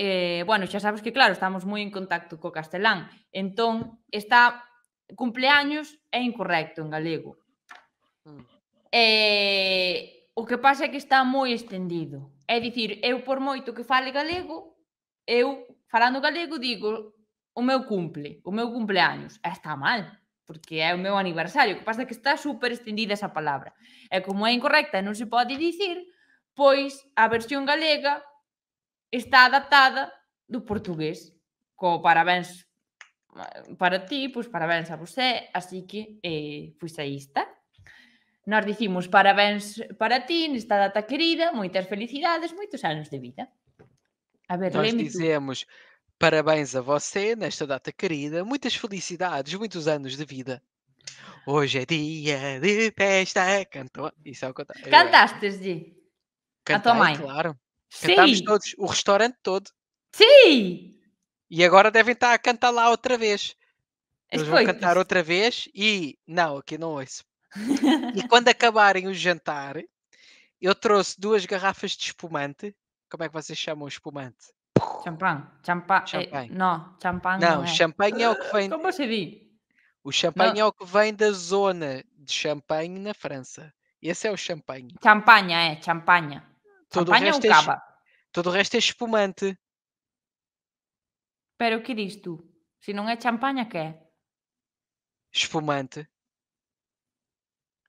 eh, bueno, xa sabes que claro, estamos moi en contacto co castelán. Entón, está cumpleaños é incorrecto en galego. Mm. Eh, o que pasa é que está moi extendido. É dicir, eu por moito que fale galego, eu falando galego digo o meu cumple, o meu cumpleaños. Está mal porque é o meu aniversario, o que pasa é que está super extendida esa palabra. E como é incorrecta e non se pode dicir, pois a versión galega está adaptada do portugués. Co parabéns eh, para ti, pois parabéns a você, así que eh, pois aí está. Nós dicimos parabéns para ti nesta data querida, moitas felicidades, moitos anos de vida. A ver, Nós dicemos... Tú Parabéns a você nesta data querida, muitas felicidades, muitos anos de vida. Hoje é dia de festa, cantou. Isso é o que eu... É. Cantaste, Di? Cantei, a tua mãe. claro. Sim. todos, o restaurante todo. Sim! E agora devem estar a cantar lá outra vez. Eles vão cantar outra vez e. Não, aqui não ouço. e quando acabarem o jantar, eu trouxe duas garrafas de espumante. Como é que vocês chamam o espumante? Champanhe. Eh, Champagne, Champanhe. É, não, champanhe não, não é. champanhe é o que vem... Como você diz? O champanhe não. é o que vem da zona de champanhe na França. Esse é o champanhe. Champanha, é, champanha. Todo o é resto é É, todo o resto é espumante. Pero o que diz tu? Se não é o que é? Espumante.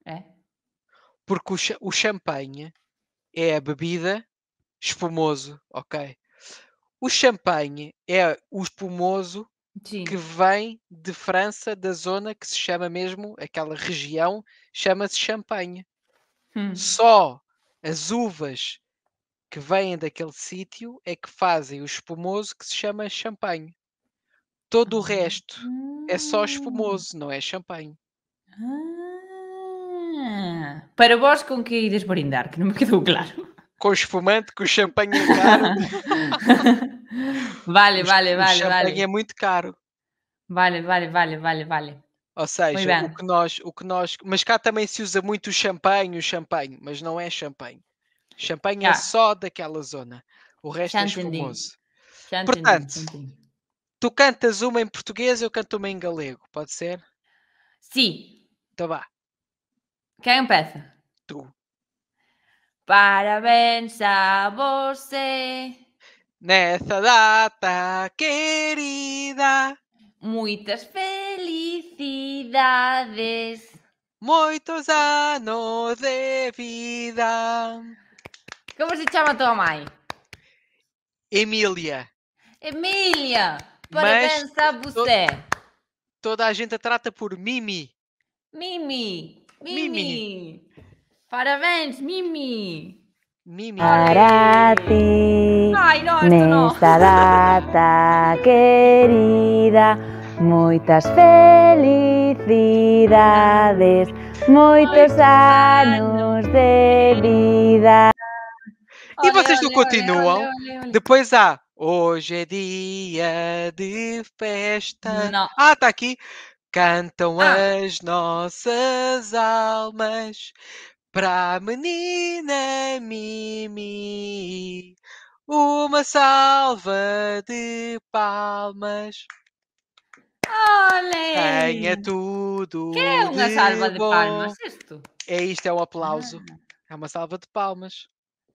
É? Porque o, o champanhe é a bebida espumoso, ok? O champanhe é o espumoso Sim. que vem de França, da zona que se chama mesmo, aquela região, chama-se Champagne. Hum. Só as uvas que vêm daquele sítio é que fazem o espumoso que se chama champanhe. Todo o resto é só ah. espumoso, não é champanhe. Ah. Para vós com que ides brindar, que não me quedou claro com espumante, que o champanhe é caro. vale, vale, vale. O champanhe vale. é muito caro. Vale, vale, vale, vale, vale. Ou seja, o que, nós, o que nós. Mas cá também se usa muito o champanhe, o champanhe, mas não é champanhe. Champanhe é só daquela zona. O resto Já é espumoso. Já Portanto, entendi. tu cantas uma em português, eu canto uma em galego, pode ser? Sim. Então vá. Quem é peça? Tu. Parabéns a você. Nessa data querida, muitas felicidades, muitos anos de vida. Como se chama tua mãe? Emília. Emília, parabéns Mas a você. To toda a gente a trata por Mimi. Mimi. Mimi. Mimi. Parabéns, Mimi! Mimi! Para ti, Ai, nesta data querida, muitas felicidades, muitos anos de vida. E vocês não continuam? Depois há Hoje é dia de festa. Não. Ah, está aqui. Cantam ah. as nossas almas a menina Mimi, uma salva de palmas. Olha! Tenha tudo. Que é uma de salva de palmas? Isto? É isto, é um aplauso. Ah. É uma salva de palmas.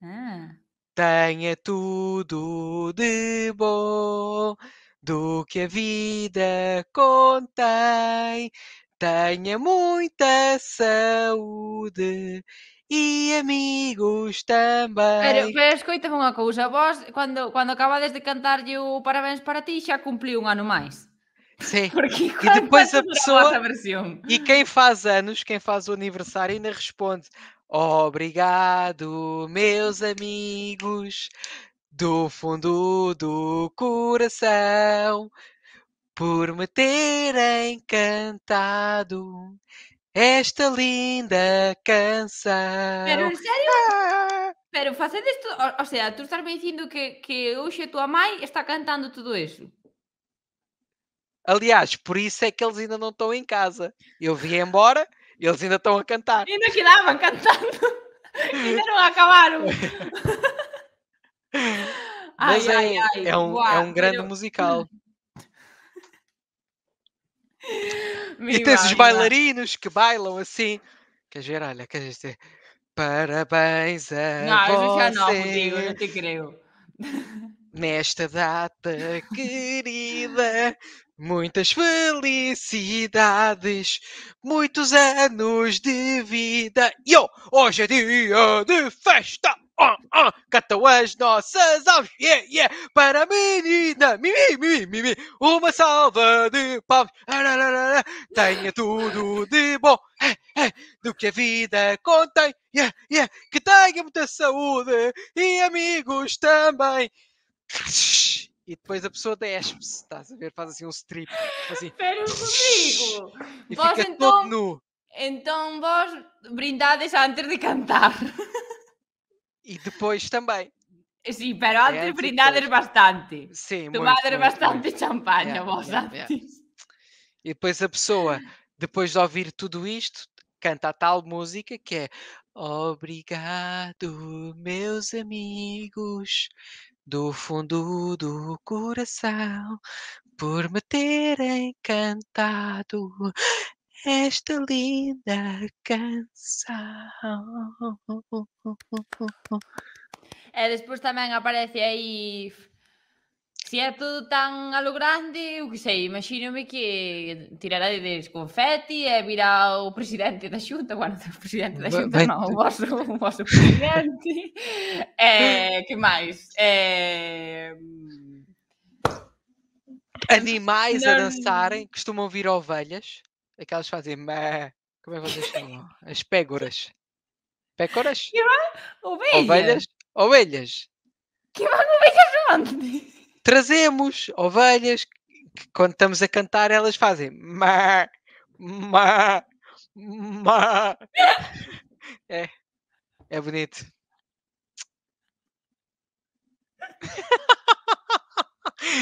Ah. Tenha tudo de bom do que a vida contém. Tenha muita saúde e amigos também. Pero, pero escoita unha cousa, vos cuando, quando acabades de cantarlle o parabéns para ti xa cumpliu un ano máis. Sim. Porque e depois a pessoa a e quem faz anos, quem faz o aniversário ainda responde: "Obrigado, meus amigos, do fundo do coração por me terem encantado esta linda canção. Pero, sério? serio? Ah. Pero, isto, ou seja, tu estás dicindo que, que hoje a tua mãe está cantando tudo isso? Aliás, por isso é que eles ainda não estão em casa. Eu vim embora e eles ainda estão a cantar. Ainda quedavam cantando. ainda não acabaram. ai, é, ai, ai, é, um, Uau, é um grande pero... musical. e tens os bailarinos que bailam assim. Quer dizer, é olha, quer dizer, parabéns a você. Não, eu já não, eu não te creio. Nesta data querida, muitas felicidades, muitos anos de vida. E oh, hoje é dia de festa! oh, oh, cantam as nossas aves, oh, yeah, yeah, para a menina, mimi, mimi, mimi, uma salva de palmas, ah, tenha tudo de bom, é, é, do que a vida contém, yeah, yeah, que tenha muita saúde e amigos também. E depois a pessoa despe-se, estás a ver? Faz assim um strip. Assim, Espera comigo! E vós fica então, todo nu. Então vós brindades antes de cantar. E depois também. sim, pero é, antes brindades bastante. Sim, Tomadas muito, muito, bastante muito. champanhe, yeah, vós yeah, yeah. E depois a pessoa, depois de ouvir tudo isto, canta a tal música que é Obrigado, meus amigos, do fundo do coração, por me terem cantado esta linda canção. E depois também aparece aí se é tudo tão a lo grande, eu que sei, que tirará de confeti e virá o presidente da xunta, bueno, o presidente da xunta vai, o vosso, o vosso presidente. que máis? Animais a dançarem, costumam vir ovelhas. Aquelas é fazem. Mé. Como é que vocês chamam? As pégoras. Pécoras? Ovelhas. Ovelhas. Ovelhas. Que ovelhas onde? Trazemos ovelhas que, quando estamos a cantar, elas fazem. Mé. Mé. Mé. É. É bonito.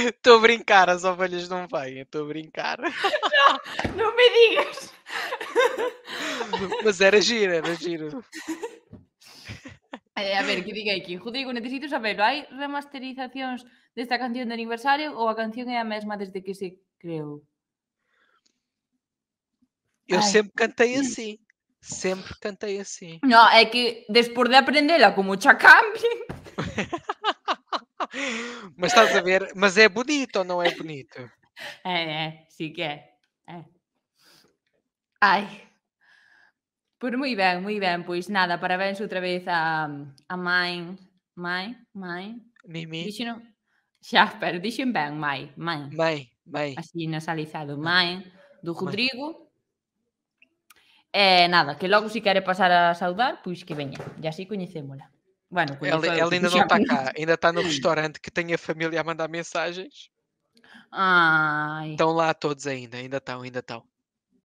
Estou a brincar, as ovelhas não vêm, estou a brincar. Não, não me digas. Mas era giro, era giro. É, a ver, que diga aqui. Rodrigo, necessito saber, há remasterizações desta canção de aniversário ou a canção é a mesma desde que se criou? Eu Ai. sempre cantei assim. Sempre cantei assim. Não é que depois de aprendê-la como mucha cambio... Mas estás a ver? Mas é bonito ou não é bonito? É, é, sim que é. é. Ai. Pois muito bem, muito bem. pois nada, parabéns outra vez a, a mãe, mãe, mãe. Mimi. Dixen, Já pero dixen bem mãe, mãe. Mãe, mãe. Assim nasalizado, mãe, do Rodrigo. É nada, que logo se si quere pasar a saudar, pois que veña, e así coñecémola. Bueno, ela, ela tipo ainda não está assim, cá, ainda está no restaurante que tem a família a mandar mensagens. Ai. Estão lá todos ainda, ainda estão, ainda estão.